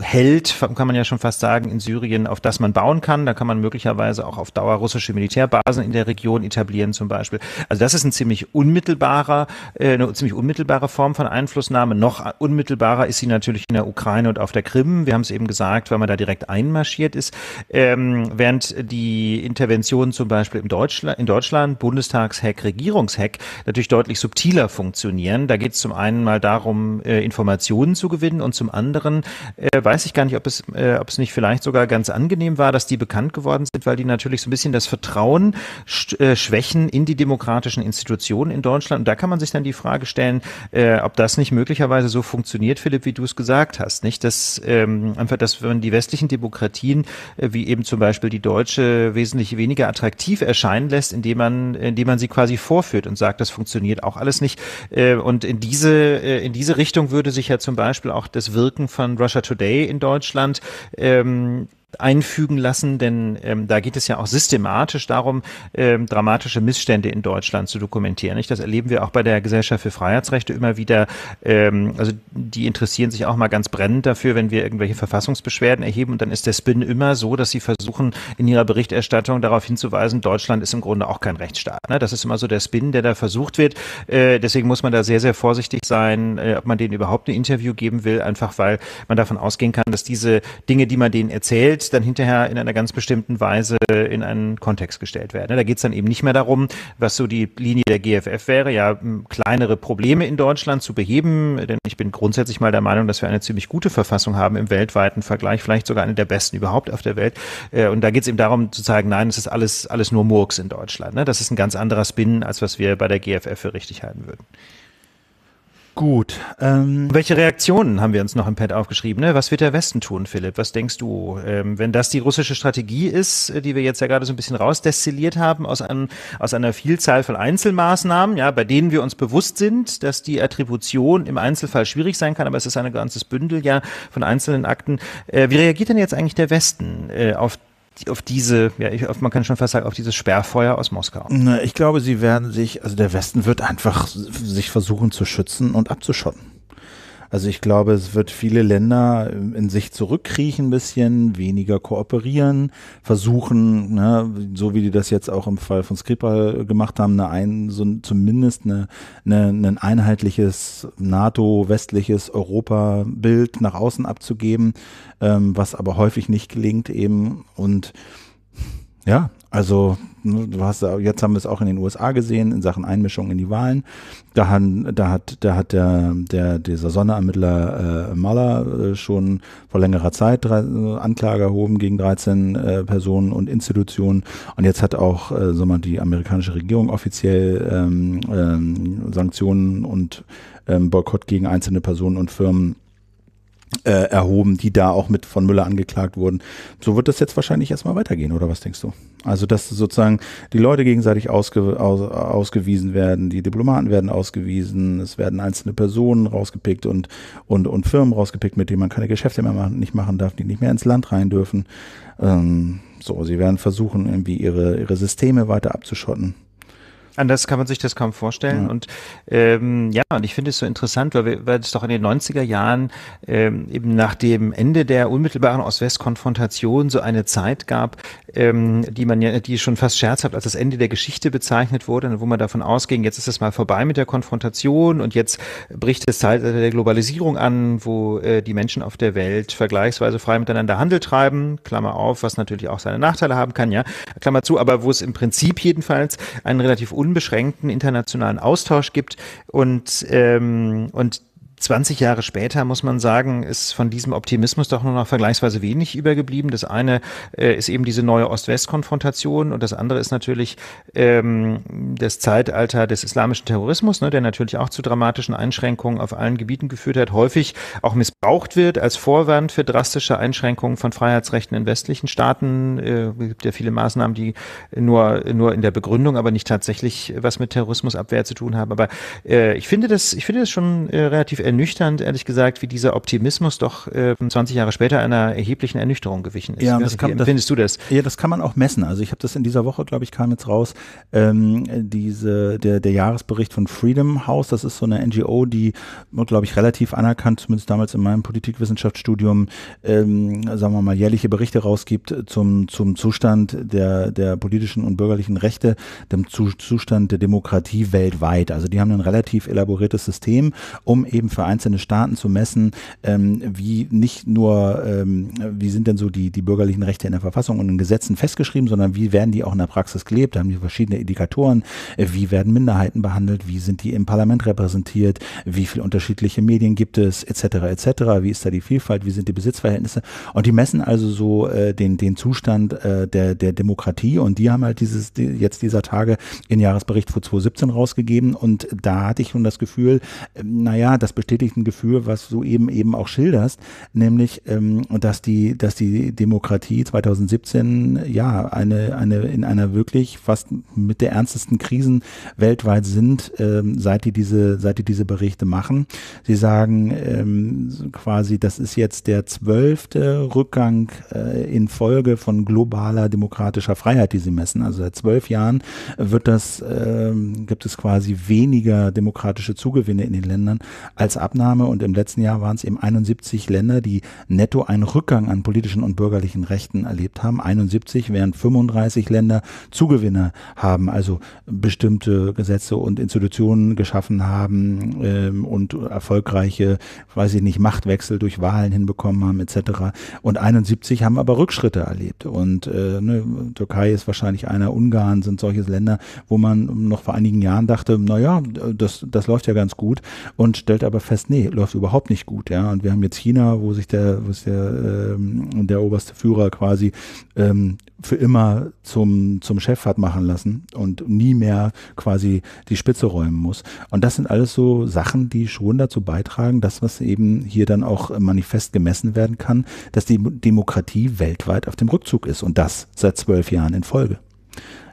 hält, kann man ja schon fast sagen, in Syrien, auf das man bauen kann. Da kann man möglicherweise auch auf Dauer russische Militärbasen in der Region etablieren zum Beispiel. Also das ist ein ziemlich unmittelbarer, äh, eine ziemlich unmittelbare Form von Einflussnahme. Noch unmittelbarer ist sie natürlich in der Ukraine und auf der Krim. Wir haben es eben gesagt, weil man da direkt einmarschiert ist. Ähm, während die Intervention zum Beispiel im Deutschland, in Deutschland, Bundestagshack Regierungshack natürlich deutlich subtiler funktionieren. Da geht es zum einen mal darum, äh, Informationen zu gewinnen und zum anderen äh, weiß ich gar nicht, ob es, äh, ob es nicht vielleicht sogar ganz angenehm war, dass die bekannt geworden sind, weil die natürlich so ein bisschen das Vertrauen schwächen in die demokratischen Institutionen in Deutschland. Und da kann man sich dann die Frage stellen, ob das nicht möglicherweise so funktioniert, Philipp, wie du es gesagt hast, nicht? Dass ähm, einfach, dass wenn die westlichen Demokratien, wie eben zum Beispiel die deutsche, wesentlich weniger attraktiv erscheinen lässt, indem man, indem man sie quasi vorführt und sagt, das funktioniert auch alles nicht. Äh, und in diese, äh, in diese Richtung würde sich ja zum Beispiel auch das Wirken von Russia Today in Deutschland ähm, einfügen lassen, denn ähm, da geht es ja auch systematisch darum, ähm, dramatische Missstände in Deutschland zu dokumentieren. Nicht? Das erleben wir auch bei der Gesellschaft für Freiheitsrechte immer wieder. Ähm, also die interessieren sich auch mal ganz brennend dafür, wenn wir irgendwelche Verfassungsbeschwerden erheben. Und dann ist der Spin immer so, dass sie versuchen, in ihrer Berichterstattung darauf hinzuweisen, Deutschland ist im Grunde auch kein Rechtsstaat. Ne? Das ist immer so der Spin, der da versucht wird. Äh, deswegen muss man da sehr, sehr vorsichtig sein, äh, ob man denen überhaupt ein Interview geben will, einfach weil man davon ausgehen kann, dass diese Dinge, die man denen erzählt, Edit dann hinterher in einer ganz bestimmten Weise in einen Kontext gestellt werden. Da geht es dann eben nicht mehr darum, was so die Linie der GFF wäre, ja, kleinere Probleme in Deutschland zu beheben, denn ich bin grundsätzlich mal der Meinung, dass wir eine ziemlich gute Verfassung haben im weltweiten Vergleich, vielleicht sogar eine der besten überhaupt auf der Welt. Äh, und da geht es eben darum zu zeigen, nein, es ist alles, alles nur Murks in Deutschland. Ne? Das ist ein ganz anderer Spin, als was wir bei der GFF für richtig halten würden. Gut. Ähm, welche Reaktionen haben wir uns noch im Pad aufgeschrieben? Ne? Was wird der Westen tun, Philipp? Was denkst du? Ähm, wenn das die russische Strategie ist, äh, die wir jetzt ja gerade so ein bisschen rausdestilliert haben aus, einem, aus einer Vielzahl von Einzelmaßnahmen, ja, bei denen wir uns bewusst sind, dass die Attribution im Einzelfall schwierig sein kann, aber es ist ein ganzes Bündel ja von einzelnen Akten. Äh, wie reagiert denn jetzt eigentlich der Westen äh, auf auf diese, ja, ich, auf, man kann schon fast sagen, auf dieses Sperrfeuer aus Moskau. Ich glaube, sie werden sich, also der Westen wird einfach sich versuchen zu schützen und abzuschotten. Also ich glaube, es wird viele Länder äh, in sich zurückkriechen ein bisschen, weniger kooperieren, versuchen, ne, so wie die das jetzt auch im Fall von Skripal gemacht haben, eine ein, so zumindest eine, eine, ein einheitliches NATO-westliches Europa-Bild nach außen abzugeben, ähm, was aber häufig nicht gelingt eben und ja, also ne, du hast jetzt haben wir es auch in den USA gesehen in Sachen Einmischung in die Wahlen. Da hat da hat da hat der der dieser Sonderermittler äh, Maller äh, schon vor längerer Zeit drei, äh, Anklage erhoben gegen 13 äh, Personen und Institutionen und jetzt hat auch äh, so mal die amerikanische Regierung offiziell ähm, ähm, Sanktionen und ähm, Boykott gegen einzelne Personen und Firmen äh, erhoben, die da auch mit von Müller angeklagt wurden. So wird das jetzt wahrscheinlich erstmal weitergehen, oder was denkst du? Also, dass sozusagen die Leute gegenseitig ausge, aus, ausgewiesen werden, die Diplomaten werden ausgewiesen, es werden einzelne Personen rausgepickt und, und, und Firmen rausgepickt, mit denen man keine Geschäfte mehr machen, nicht machen darf, die nicht mehr ins Land rein dürfen. Ähm, so, sie werden versuchen, irgendwie ihre, ihre Systeme weiter abzuschotten. Anders kann man sich das kaum vorstellen. Ja. Und ähm, ja, und ich finde es so interessant, weil, wir, weil es doch in den 90er Jahren ähm, eben nach dem Ende der unmittelbaren Ost-West-Konfrontation so eine Zeit gab, ähm, die man ja, die schon fast scherzhaft als das Ende der Geschichte bezeichnet wurde, wo man davon ausging, jetzt ist es mal vorbei mit der Konfrontation und jetzt bricht das Zeitalter der Globalisierung an, wo äh, die Menschen auf der Welt vergleichsweise frei miteinander Handel treiben, Klammer auf, was natürlich auch seine Nachteile haben kann, ja, Klammer zu, aber wo es im Prinzip jedenfalls einen relativ unbeschränkten internationalen Austausch gibt und, ähm, und 20 Jahre später, muss man sagen, ist von diesem Optimismus doch nur noch vergleichsweise wenig übergeblieben. Das eine äh, ist eben diese neue Ost-West-Konfrontation und das andere ist natürlich ähm, das Zeitalter des islamischen Terrorismus, ne, der natürlich auch zu dramatischen Einschränkungen auf allen Gebieten geführt hat, häufig auch missbraucht wird als Vorwand für drastische Einschränkungen von Freiheitsrechten in westlichen Staaten. Äh, gibt ja viele Maßnahmen, die nur, nur in der Begründung, aber nicht tatsächlich was mit Terrorismusabwehr zu tun haben. Aber äh, ich finde das, ich finde das schon äh, relativ ernüchternd, ehrlich gesagt, wie dieser Optimismus doch äh, 20 Jahre später einer erheblichen Ernüchterung gewichen ist. Ja, das kann, wie empfindest du das? Ja, das kann man auch messen. Also ich habe das in dieser Woche, glaube ich, kam jetzt raus, ähm, diese, der, der Jahresbericht von Freedom House, das ist so eine NGO, die, glaube ich, relativ anerkannt, zumindest damals in meinem Politikwissenschaftsstudium, ähm, sagen wir mal, jährliche Berichte rausgibt zum, zum Zustand der, der politischen und bürgerlichen Rechte, dem Zustand der Demokratie weltweit. Also die haben ein relativ elaboriertes System, um eben für einzelne Staaten zu messen, ähm, wie nicht nur, ähm, wie sind denn so die, die bürgerlichen Rechte in der Verfassung und in Gesetzen festgeschrieben, sondern wie werden die auch in der Praxis gelebt? Da haben die verschiedene Indikatoren, äh, wie werden Minderheiten behandelt, wie sind die im Parlament repräsentiert, wie viele unterschiedliche Medien gibt es, etc. etc. Wie ist da die Vielfalt, wie sind die Besitzverhältnisse? Und die messen also so äh, den, den Zustand äh, der, der Demokratie und die haben halt dieses, die, jetzt dieser Tage in Jahresbericht vor 2017 rausgegeben und da hatte ich schon das Gefühl, äh, naja, das besteht bestätigten Gefühl, was du eben eben auch schilderst, nämlich, ähm, dass die, dass die Demokratie 2017 ja eine, eine in einer wirklich fast mit der ernstesten Krisen weltweit sind, ähm, seit die diese, seit die diese Berichte machen. Sie sagen ähm, quasi, das ist jetzt der zwölfte Rückgang äh, in Folge von globaler demokratischer Freiheit, die sie messen. Also seit zwölf Jahren wird das, ähm, gibt es quasi weniger demokratische Zugewinne in den Ländern als Abnahme und im letzten Jahr waren es eben 71 Länder, die netto einen Rückgang an politischen und bürgerlichen Rechten erlebt haben. 71, während 35 Länder Zugewinner haben, also bestimmte Gesetze und Institutionen geschaffen haben ähm, und erfolgreiche, weiß ich nicht, Machtwechsel durch Wahlen hinbekommen haben etc. Und 71 haben aber Rückschritte erlebt. Und äh, ne, Türkei ist wahrscheinlich einer, Ungarn sind solches Länder, wo man noch vor einigen Jahren dachte, naja, das, das läuft ja ganz gut und stellt aber fest, nee, läuft überhaupt nicht gut. Ja? Und wir haben jetzt China, wo sich der, wo sich der, ähm, der oberste Führer quasi ähm, für immer zum, zum Chef hat machen lassen und nie mehr quasi die Spitze räumen muss. Und das sind alles so Sachen, die schon dazu beitragen, dass was eben hier dann auch manifest gemessen werden kann, dass die Demokratie weltweit auf dem Rückzug ist. Und das seit zwölf Jahren in Folge.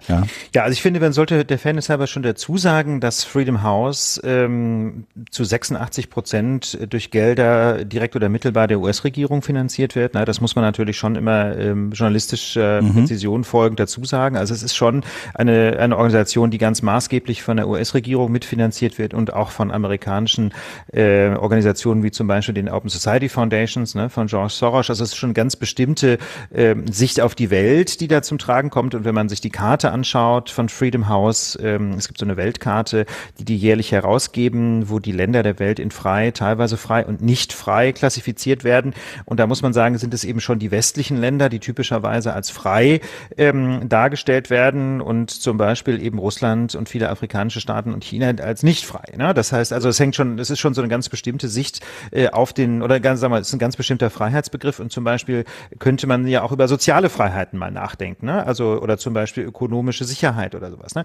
Ja. ja, also ich finde, man sollte der Fairness halber schon dazu sagen, dass Freedom House ähm, zu 86 Prozent durch Gelder direkt oder mittelbar der US-Regierung finanziert wird. Na, das muss man natürlich schon immer ähm, journalistischer äh, mhm. Präzision folgend dazu sagen. Also es ist schon eine, eine Organisation, die ganz maßgeblich von der US-Regierung mitfinanziert wird und auch von amerikanischen äh, Organisationen wie zum Beispiel den Open Society Foundations ne, von George Soros. Also es ist schon ganz bestimmte äh, Sicht auf die Welt, die da zum Tragen kommt. Und wenn man sich die Karte anschaut von Freedom House, ähm, es gibt so eine Weltkarte, die die jährlich herausgeben, wo die Länder der Welt in frei, teilweise frei und nicht frei klassifiziert werden. Und da muss man sagen, sind es eben schon die westlichen Länder, die typischerweise als frei ähm, dargestellt werden und zum Beispiel eben Russland und viele afrikanische Staaten und China als nicht frei. Ne? Das heißt also, es hängt schon, es ist schon so eine ganz bestimmte Sicht äh, auf den, oder ganz, sagen wir, mal, es ist ein ganz bestimmter Freiheitsbegriff und zum Beispiel könnte man ja auch über soziale Freiheiten mal nachdenken, ne? also oder zum Beispiel ökonomisch ökonomische Sicherheit oder sowas. Ne?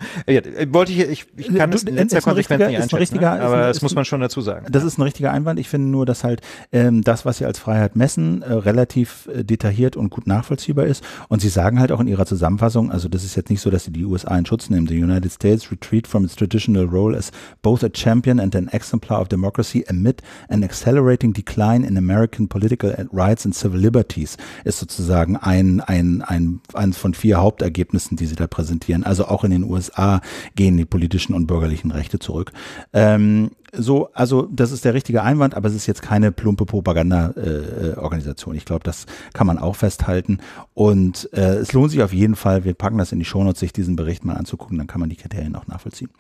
Wollte ich, ich, ich kann äh, du, es in letzter Konsequenz nicht einschätzen, ne? aber das muss man schon dazu sagen. Das ist ein richtiger Einwand. Ich finde nur, dass halt ähm, das, was sie als Freiheit messen, äh, relativ äh, detailliert und gut nachvollziehbar ist. Und sie sagen halt auch in ihrer Zusammenfassung, also das ist jetzt nicht so, dass sie die USA in Schutz nehmen. The United States retreat from its traditional role as both a champion and an exemplar of democracy amid an accelerating decline in American political uh, rights and civil liberties ist sozusagen ein, ein, ein, eines von vier Hauptergebnissen, die sie da präsentieren repräsentieren. Also auch in den USA gehen die politischen und bürgerlichen Rechte zurück. Ähm, so, also das ist der richtige Einwand, aber es ist jetzt keine plumpe Propaganda-Organisation. Äh, äh ich glaube, das kann man auch festhalten. Und äh, es lohnt sich auf jeden Fall, wir packen das in die Shownotes, sich diesen Bericht mal anzugucken, dann kann man die Kriterien auch nachvollziehen.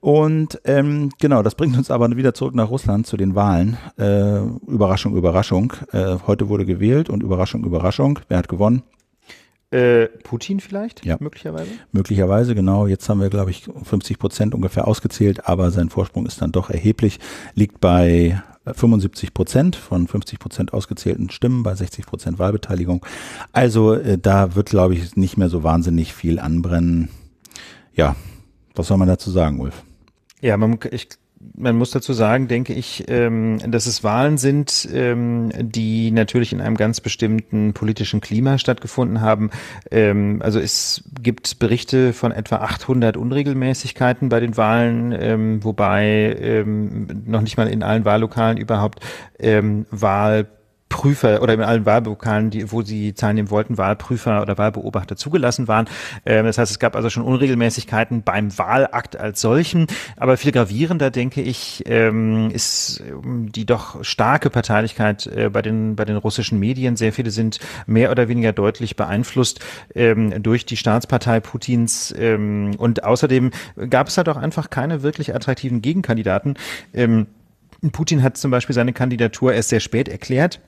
Und ähm, genau, das bringt uns aber wieder zurück nach Russland zu den Wahlen. Äh, Überraschung, Überraschung. Äh, heute wurde gewählt und Überraschung, Überraschung. Wer hat gewonnen? Äh, Putin vielleicht? Ja. Möglicherweise? Möglicherweise, genau. Jetzt haben wir, glaube ich, 50 Prozent ungefähr ausgezählt, aber sein Vorsprung ist dann doch erheblich. Liegt bei 75 äh, Prozent von 50 Prozent ausgezählten Stimmen bei 60 Prozent Wahlbeteiligung. Also äh, da wird, glaube ich, nicht mehr so wahnsinnig viel anbrennen. Ja, was soll man dazu sagen, Ulf? Ja, man, ich man muss dazu sagen, denke ich, ähm, dass es Wahlen sind, ähm, die natürlich in einem ganz bestimmten politischen Klima stattgefunden haben. Ähm, also es gibt Berichte von etwa 800 Unregelmäßigkeiten bei den Wahlen, wobei noch nicht mal in allen Wahllokalen überhaupt Wahl Prüfer oder in allen Wahlpokalen, die, wo sie teilnehmen wollten, Wahlprüfer oder Wahlbeobachter zugelassen waren. Ähm, das heißt, es gab also schon Unregelmäßigkeiten beim Wahlakt als solchen. Aber viel gravierender, denke ich, ähm, ist ähm, die doch starke Parteilichkeit äh, bei, den, bei den russischen Medien. Sehr viele sind mehr oder weniger deutlich beeinflusst ähm, durch die Staatspartei Putins. Ähm, und außerdem gab es halt auch einfach keine wirklich attraktiven Gegenkandidaten. Ähm, Putin hat zum Beispiel seine Kandidatur erst sehr spät erklärt.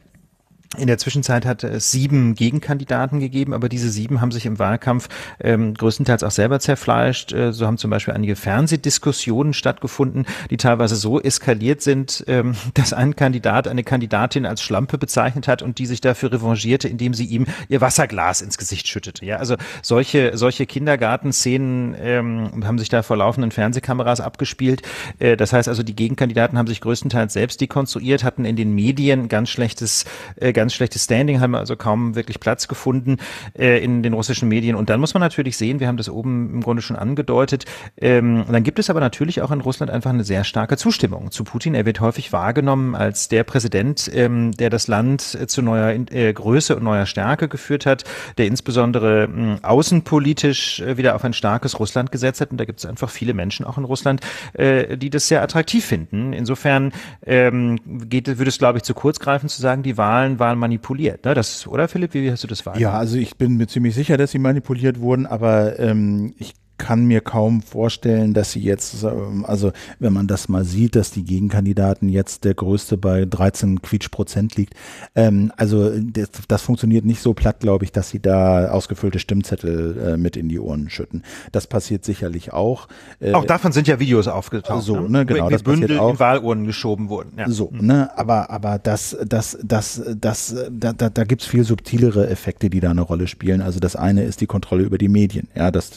In der Zwischenzeit hat es sieben Gegenkandidaten gegeben, aber diese sieben haben sich im Wahlkampf ähm, größtenteils auch selber zerfleischt. Äh, so haben zum Beispiel einige Fernsehdiskussionen stattgefunden, die teilweise so eskaliert sind, ähm, dass ein Kandidat eine Kandidatin als Schlampe bezeichnet hat und die sich dafür revanchierte, indem sie ihm ihr Wasserglas ins Gesicht schüttete. Ja, also solche solche Kindergartenszenen ähm, haben sich da vor laufenden Fernsehkameras abgespielt. Äh, das heißt also, die Gegenkandidaten haben sich größtenteils selbst dekonstruiert, hatten in den Medien ganz schlechtes äh, ganz schlechtes Standing, haben also kaum wirklich Platz gefunden äh, in den russischen Medien. Und dann muss man natürlich sehen, wir haben das oben im Grunde schon angedeutet, ähm, dann gibt es aber natürlich auch in Russland einfach eine sehr starke Zustimmung zu Putin. Er wird häufig wahrgenommen als der Präsident, ähm, der das Land äh, zu neuer äh, Größe und neuer Stärke geführt hat, der insbesondere ähm, äh, außenpolitisch wieder auf ein starkes Russland gesetzt hat. Und da gibt es einfach viele Menschen auch in Russland, äh, die das sehr attraktiv finden. Insofern ähm, geht, würde es, glaube ich, zu kurz greifen zu sagen, die Wahlen waren waren manipuliert. Ne? Das, oder Philipp, wie hast du das wahrgenommen? Ja, also ich bin mir ziemlich sicher, dass sie manipuliert wurden, aber ähm, ich kann mir kaum vorstellen, dass sie jetzt, ähm, also wenn man das mal sieht, dass die Gegenkandidaten jetzt der größte bei 13 Quietschprozent liegt. Ähm, also das, das, funktioniert nicht so platt, glaube ich, dass sie da ausgefüllte Stimmzettel äh, mit in die Ohren schütten. Das passiert sicherlich auch. Äh, auch davon sind ja Videos aufgetaucht. So, ne, ne genau. Wie das Bündel auch. in Wahlurnen geschoben wurden. Ja. So, mhm. ne, aber, aber das, das, das, das, da, da, da gibt es viel subtilere Effekte, die da eine Rolle spielen. Also das eine ist die Kontrolle über die Medien. Ja, das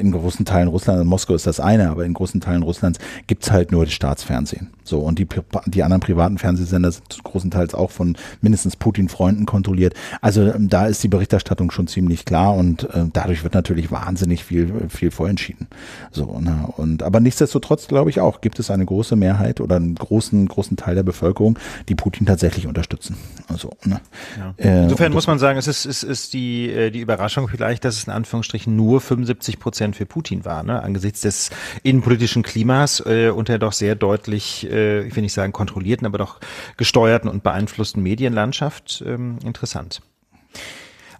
in großen Teilen Russlands, also Moskau ist das eine, aber in großen Teilen Russlands gibt es halt nur das Staatsfernsehen. So, und die, die anderen privaten Fernsehsender sind großenteils auch von mindestens Putin-Freunden kontrolliert. Also ähm, da ist die Berichterstattung schon ziemlich klar und äh, dadurch wird natürlich wahnsinnig viel, viel vorentschieden. So, na, ne, und aber nichtsdestotrotz, glaube ich auch, gibt es eine große Mehrheit oder einen großen, großen Teil der Bevölkerung, die Putin tatsächlich unterstützen. Also, ne? Ja. Äh, Insofern äh, muss man sagen, es ist, ist, ist die, äh, die Überraschung vielleicht, dass es in Anführungsstrichen nur 75 Prozent Bewusstsein für Putin war, ne? angesichts des innenpolitischen Klimas äh, und doch sehr deutlich, äh, ich will nicht sagen kontrollierten, aber doch gesteuerten und beeinflussten Medienlandschaft. Ähm, interessant.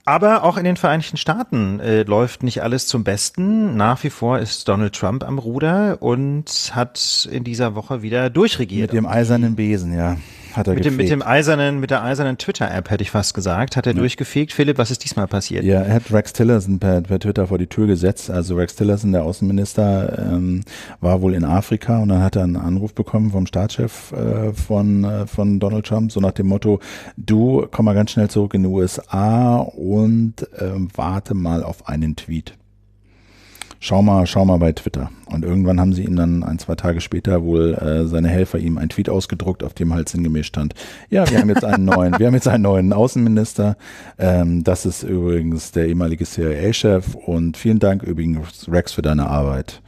Aber auch in den Vereinigten Staaten äh, läuft nicht alles zum Besten. Nach wie vor ist Donald Trump am Ruder und hat in dieser Woche wieder durchregiert. Mit dem eisernen Besen, ja hat er mit dem, mit dem eisernen, mit der eisernen Twitter-App, hätte ich fast gesagt, hat er ja. durchgefegt. Philipp, was ist diesmal passiert? Ja, er hat Rex Tillerson per, per Twitter vor die Tür gesetzt. Also Rex Tillerson, der Außenminister, ähm, war wohl in Afrika und dann hat er einen Anruf bekommen vom Staatschef äh, von, äh, von Donald Trump, so nach dem Motto, du komm mal ganz schnell zurück in die USA und äh, warte mal auf einen Tweet schau mal, schau mal bei Twitter. Und irgendwann haben sie ihn dann ein, zwei Tage später wohl äh, seine Helfer ihm einen Tweet ausgedruckt, auf dem halt sinngemäß stand. Ja, wir haben jetzt einen neuen, wir haben jetzt einen neuen Außenminister. Ähm, das ist übrigens der ehemalige CIA-Chef und vielen Dank übrigens, Rex, für deine Arbeit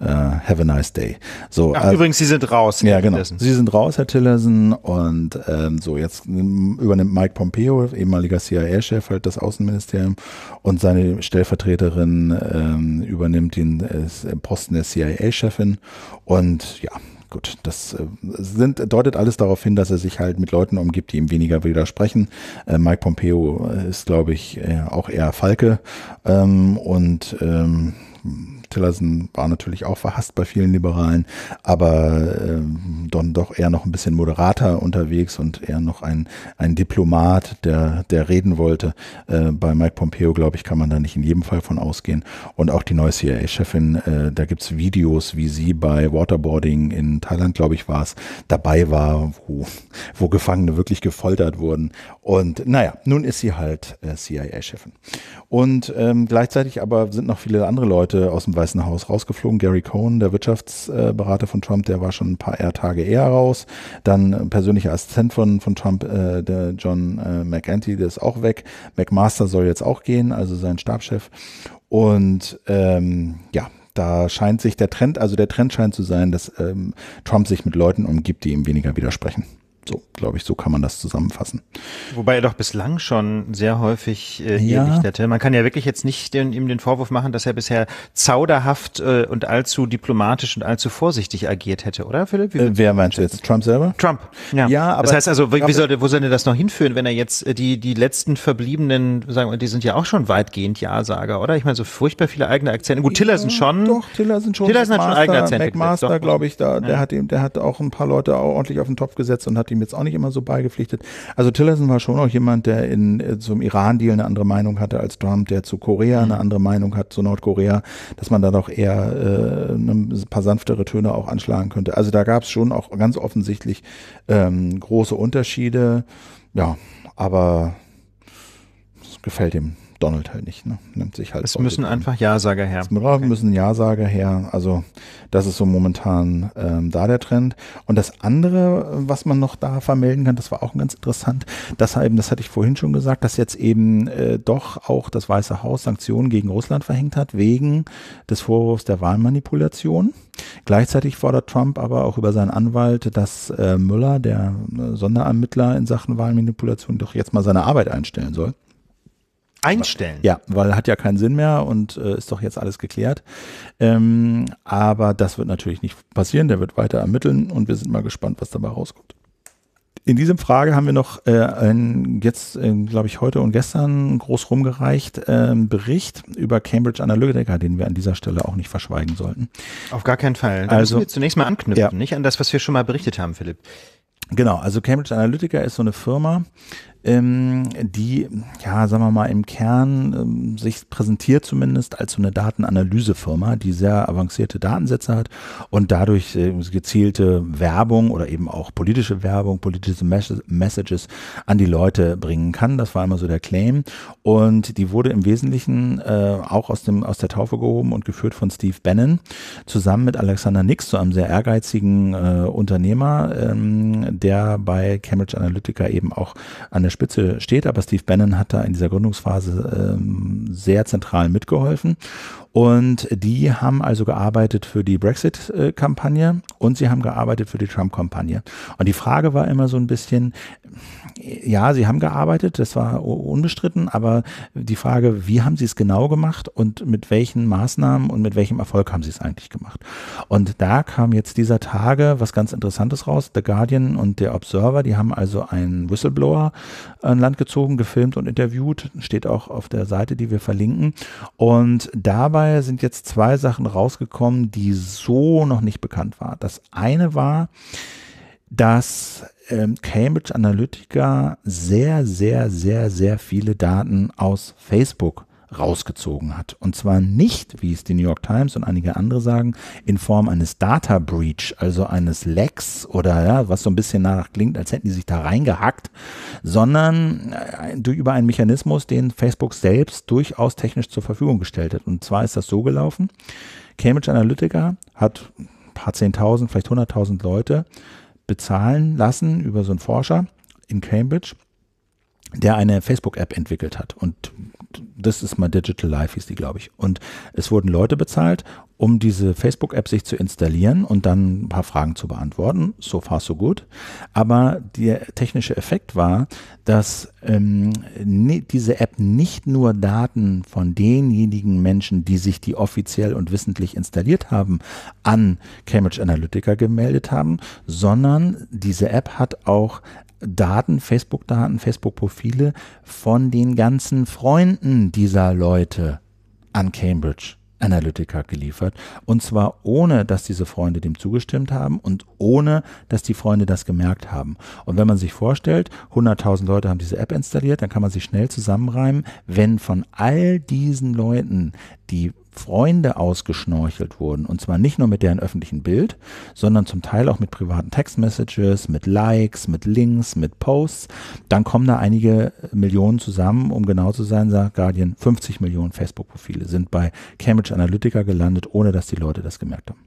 äh, have a nice day. So, Ach, äh, übrigens, Sie sind raus. Herr ja, genau. Tillerson. Sie sind raus, Herr Tillerson. Und ähm, so, jetzt ähm, übernimmt Mike Pompeo, ehemaliger CIA-Chef, halt das Außenministerium. Und seine Stellvertreterin ähm, übernimmt den äh, Posten der CIA-Chefin. Und ja, gut, das äh, sind, deutet alles darauf hin, dass er sich halt mit Leuten umgibt, die ihm weniger widersprechen. Äh, Mike Pompeo äh, ist, glaube ich, äh, auch eher Falke ähm, und ähm, Tillerson war natürlich auch verhasst bei vielen Liberalen, aber ähm, dann doch eher noch ein bisschen moderater unterwegs und eher noch ein, ein Diplomat, der, der reden wollte. Äh, bei Mike Pompeo, glaube ich, kann man da nicht in jedem Fall von ausgehen. Und auch die neue CIA-Chefin, äh, da es Videos, wie sie bei Waterboarding in Thailand, glaube ich, war es, dabei war, wo, wo Gefangene wirklich gefoltert wurden. Und naja, nun ist sie halt äh, CIA-Chefin. Und ähm, gleichzeitig aber sind noch viele andere Leute aus dem Weißen Haus rausgeflogen. Gary Cohn, der Wirtschaftsberater von Trump, der war schon ein paar Tage eher raus. Dann äh, persönlicher Assistent von, von Trump, äh, der John äh, McAntee, der ist auch weg. McMaster soll jetzt auch gehen, also sein Stabschef. Und ähm, ja, da scheint sich der Trend, also der Trend scheint zu sein, dass ähm, Trump sich mit Leuten umgibt, die ihm weniger widersprechen. So, glaube ich, so kann man das zusammenfassen. Wobei er doch bislang schon sehr häufig äh, hier ja. hatte. Man kann ja wirklich jetzt nicht den, ihm den Vorwurf machen, dass er bisher zauderhaft äh, und allzu diplomatisch und allzu vorsichtig agiert hätte, oder Philipp? Äh, wer meinst du jetzt? Trump selber? Trump. Ja, ja aber das heißt also, wie, wie sollte, wo soll denn das noch hinführen, wenn er jetzt äh, die die letzten verbliebenen, sagen wir, die sind ja auch schon weitgehend Ja-Sager, oder? Ich meine, so furchtbar viele eigene Akzente. Gut, Tiller sind schon. Doch, Tiller sind schon. Tiller hat schon eigene Akzente. McMaster, glaube ich, da, ja. der hat ihm, der hat auch ein paar Leute auch ordentlich auf den Topf gesetzt und hat ihm ihm jetzt auch nicht immer so beigepflichtet. Also Tillerson war schon auch jemand, der in, zum äh, Iran-Deal eine andere Meinung hatte als Trump, der zu Korea eine mhm. andere Meinung hat, zu Nordkorea, dass man da doch eher äh, ein ne, paar sanftere Töne auch anschlagen könnte. Also da gab es schon auch ganz offensichtlich ähm, große Unterschiede. Ja, aber es gefällt ihm Donald halt nicht. Ne? Nimmt sich halt. Es müssen an. einfach Ja-Sager her. Es okay. müssen Ja-Sager her. Also das ist so momentan ähm, da der Trend. Und das andere, was man noch da vermelden kann, das war auch ganz interessant, dass eben, das hatte ich vorhin schon gesagt, dass jetzt eben äh, doch auch das Weiße Haus Sanktionen gegen Russland verhängt hat wegen des Vorwurfs der Wahlmanipulation. Gleichzeitig fordert Trump aber auch über seinen Anwalt, dass äh, Müller, der äh, Sonderermittler in Sachen Wahlmanipulation, doch jetzt mal seine Arbeit einstellen soll. Einstellen. Ja, weil hat ja keinen Sinn mehr und äh, ist doch jetzt alles geklärt. Ähm, aber das wird natürlich nicht passieren. Der wird weiter ermitteln und wir sind mal gespannt, was dabei rauskommt. In diesem Frage haben wir noch äh, ein, jetzt, äh, glaube ich, heute und gestern groß rumgereicht, äh, Bericht über Cambridge Analytica, den wir an dieser Stelle auch nicht verschweigen sollten. Auf gar keinen Fall. Da also, müssen wir zunächst mal anknüpfen, ja. nicht an das, was wir schon mal berichtet haben, Philipp. Genau, also Cambridge Analytica ist so eine Firma, ähm, die, ja, sagen wir mal, im Kern ähm, sich präsentiert zumindest als so eine Datenanalysefirma, die sehr avancierte Datensätze hat und dadurch äh, gezielte Werbung oder eben auch politische Werbung, politische Mess Messages an die Leute bringen kann. Das war immer so der Claim. Und die wurde im Wesentlichen äh, auch aus, dem, aus der Taufe gehoben und geführt von Steve Bannon zusammen mit Alexander Nix, so einem sehr ehrgeizigen äh, Unternehmer, ähm, der bei Cambridge Analytica eben auch an der Spitze steht, aber Steve Bannon hat da in dieser Gründungsphase ähm, sehr zentral mitgeholfen. Und die haben also gearbeitet für die Brexit-Kampagne und sie haben gearbeitet für die Trump-Kampagne. Und die Frage war immer so ein bisschen, ja, sie haben gearbeitet, das war unbestritten, aber die Frage, wie haben sie es genau gemacht und mit welchen Maßnahmen und mit welchem Erfolg haben sie es eigentlich gemacht? Und da kam jetzt dieser Tage was ganz Interessantes raus. The Guardian und der Observer, die haben also einen Whistleblower an Land gezogen, gefilmt und interviewt, steht auch auf der Seite, die wir verlinken. Und dabei sind jetzt zwei Sachen rausgekommen, die so noch nicht bekannt waren. Das eine war, dass ähm, Cambridge Analytica sehr, sehr, sehr, sehr viele Daten aus Facebook rausgezogen hat. Und zwar nicht, wie es die New York Times und einige andere sagen, in Form eines Data Breach, also eines Lecks oder ja, was so ein bisschen nach klingt, als hätten die sich da reingehackt, sondern äh, über einen Mechanismus, den Facebook selbst durchaus technisch zur Verfügung gestellt hat. Und zwar ist das so gelaufen. Cambridge Analytica hat ein paar Zehntausend, vielleicht hunderttausend Leute bezahlen lassen über so einen Forscher in Cambridge, der eine Facebook-App entwickelt hat. Und das ist mal Digital Life, hieß die, glaube ich. Und es wurden Leute bezahlt um diese Facebook-App sich zu installieren und dann ein paar Fragen zu beantworten. So far, so gut. Aber der technische Effekt war, dass ähm, ne, diese App nicht nur Daten von denjenigen Menschen, die sich die offiziell und wissentlich installiert haben, an Cambridge Analytica gemeldet haben, sondern diese App hat auch Daten, Facebook-Daten, Facebook-Profile von den ganzen Freunden dieser Leute an Cambridge Analytica geliefert. Und zwar ohne, dass diese Freunde dem zugestimmt haben und ohne, dass die Freunde das gemerkt haben. Und wenn man sich vorstellt, 100.000 Leute haben diese App installiert, dann kann man sich schnell zusammenreimen, wenn von all diesen Leuten, die Freunde ausgeschnorchelt wurden. Und zwar nicht nur mit deren öffentlichen Bild, sondern zum Teil auch mit privaten Textmessages, mit Likes, mit Links, mit Posts. Dann kommen da einige Millionen zusammen. Um genau zu sein, sagt Guardian, 50 Millionen Facebook-Profile sind bei Cambridge Analytica gelandet, ohne dass die Leute das gemerkt haben.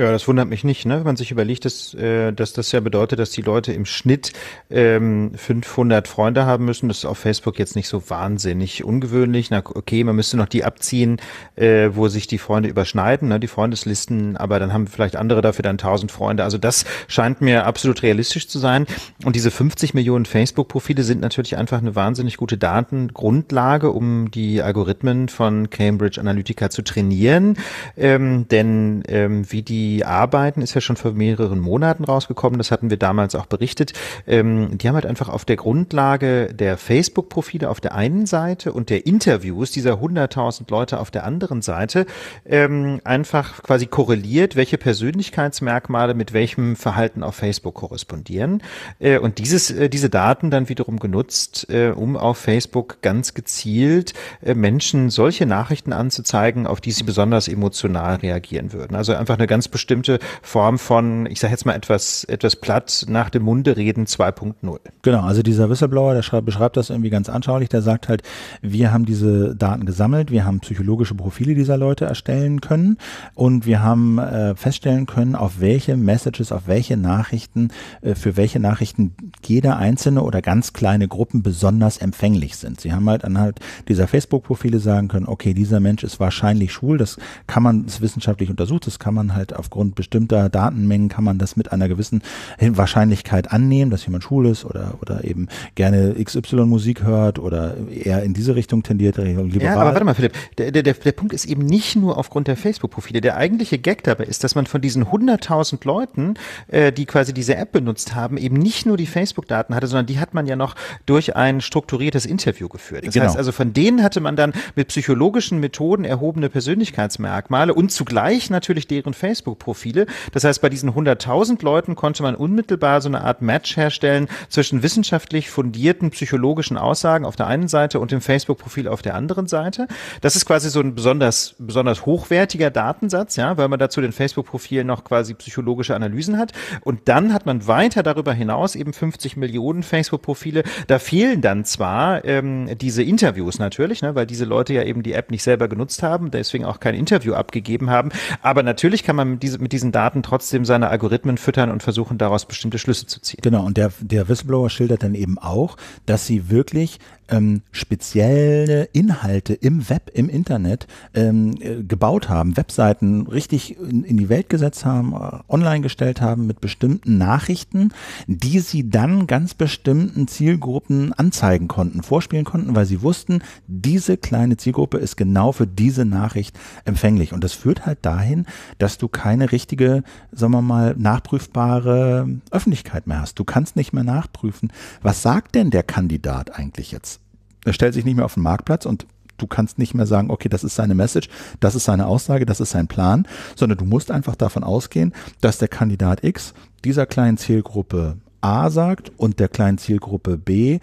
Ja, das wundert mich nicht, ne? wenn man sich überlegt, dass, äh, dass das ja bedeutet, dass die Leute im Schnitt ähm, 500 Freunde haben müssen. Das ist auf Facebook jetzt nicht so wahnsinnig ungewöhnlich. Na, okay, man müsste noch die abziehen, äh, wo sich die Freunde überschneiden, ne? die Freundeslisten, aber dann haben vielleicht andere dafür dann 1000 Freunde. Also das scheint mir absolut realistisch zu sein. Und diese 50 Millionen Facebook-Profile sind natürlich einfach eine wahnsinnig gute Datengrundlage, um die Algorithmen von Cambridge Analytica zu trainieren. Ähm, denn ähm, wie die die Arbeiten ist ja schon vor mehreren Monaten rausgekommen, das hatten wir damals auch berichtet. Ähm, die haben halt einfach auf der Grundlage der Facebook-Profile auf der einen Seite und der Interviews dieser 100.000 Leute auf der anderen Seite ähm, einfach quasi korreliert, welche Persönlichkeitsmerkmale mit welchem Verhalten auf Facebook korrespondieren äh, und dieses, äh, diese Daten dann wiederum genutzt, äh, um auf Facebook ganz gezielt äh, Menschen solche Nachrichten anzuzeigen, auf die sie besonders emotional reagieren würden. Also einfach eine ganz bestimmte Form von, ich sage jetzt mal etwas, etwas platt, nach dem Munde reden 2.0. Genau, also dieser Whistleblower, der beschreibt das irgendwie ganz anschaulich, der sagt halt, wir haben diese Daten gesammelt, wir haben psychologische Profile dieser Leute erstellen können und wir haben äh, feststellen können, auf welche Messages, auf welche Nachrichten, äh, für welche Nachrichten jeder einzelne oder ganz kleine Gruppen besonders empfänglich sind. Sie haben halt anhand dieser Facebook-Profile sagen können, okay, dieser Mensch ist wahrscheinlich schwul, das kann man, ist wissenschaftlich untersucht, das kann man halt aufgrund bestimmter Datenmengen kann man das mit einer gewissen Wahrscheinlichkeit annehmen, dass jemand schwul ist oder, oder eben gerne XY-Musik hört oder eher in diese Richtung tendiert. Liberal. Ja, aber warte mal, Philipp, der, der, der, Punkt ist eben nicht nur aufgrund der Facebook-Profile. Der eigentliche Gag dabei ist, dass man von diesen 100.000 Leuten, äh, die quasi diese App benutzt haben, eben nicht nur die Facebook-Daten hatte, sondern die hat man ja noch durch ein strukturiertes Interview geführt. Das genau. heißt also, von denen hatte man dann mit psychologischen Methoden erhobene Persönlichkeitsmerkmale und zugleich natürlich deren Facebook Facebook-Profile. Das heißt, bei diesen 100.000 Leuten konnte man unmittelbar so eine Art Match herstellen zwischen wissenschaftlich fundierten psychologischen Aussagen auf der einen Seite und dem Facebook-Profil auf der anderen Seite. Das ist quasi so ein besonders, besonders hochwertiger Datensatz, ja, weil man dazu den facebook profil noch quasi psychologische Analysen hat. Und dann hat man weiter darüber hinaus eben 50 Millionen Facebook-Profile. Da fehlen dann zwar ähm, diese Interviews natürlich, ne, weil diese Leute ja eben die App nicht selber genutzt haben, deswegen auch kein Interview abgegeben haben. Aber natürlich kann man diese, mit diesen Daten trotzdem seine Algorithmen füttern und versuchen daraus bestimmte Schlüsse zu ziehen. Genau, und der, der Whistleblower schildert dann eben auch, dass sie wirklich ähm, spezielle Inhalte im Web, im Internet ähm, äh, gebaut haben, Webseiten richtig in, in die Welt gesetzt haben, äh, online gestellt haben mit bestimmten Nachrichten, die sie dann ganz bestimmten Zielgruppen anzeigen konnten, vorspielen konnten, weil sie wussten, diese kleine Zielgruppe ist genau für diese Nachricht empfänglich. Und das führt halt dahin, dass du keine richtige, sagen wir mal, nachprüfbare Öffentlichkeit mehr hast. Du kannst nicht mehr nachprüfen, was sagt denn der Kandidat eigentlich jetzt? er stellt sich nicht mehr auf den Marktplatz und du kannst nicht mehr sagen, okay, das ist seine Message, das ist seine Aussage, das ist sein Plan, sondern du musst einfach davon ausgehen, dass der Kandidat X dieser kleinen Zielgruppe A sagt und der kleinen Zielgruppe B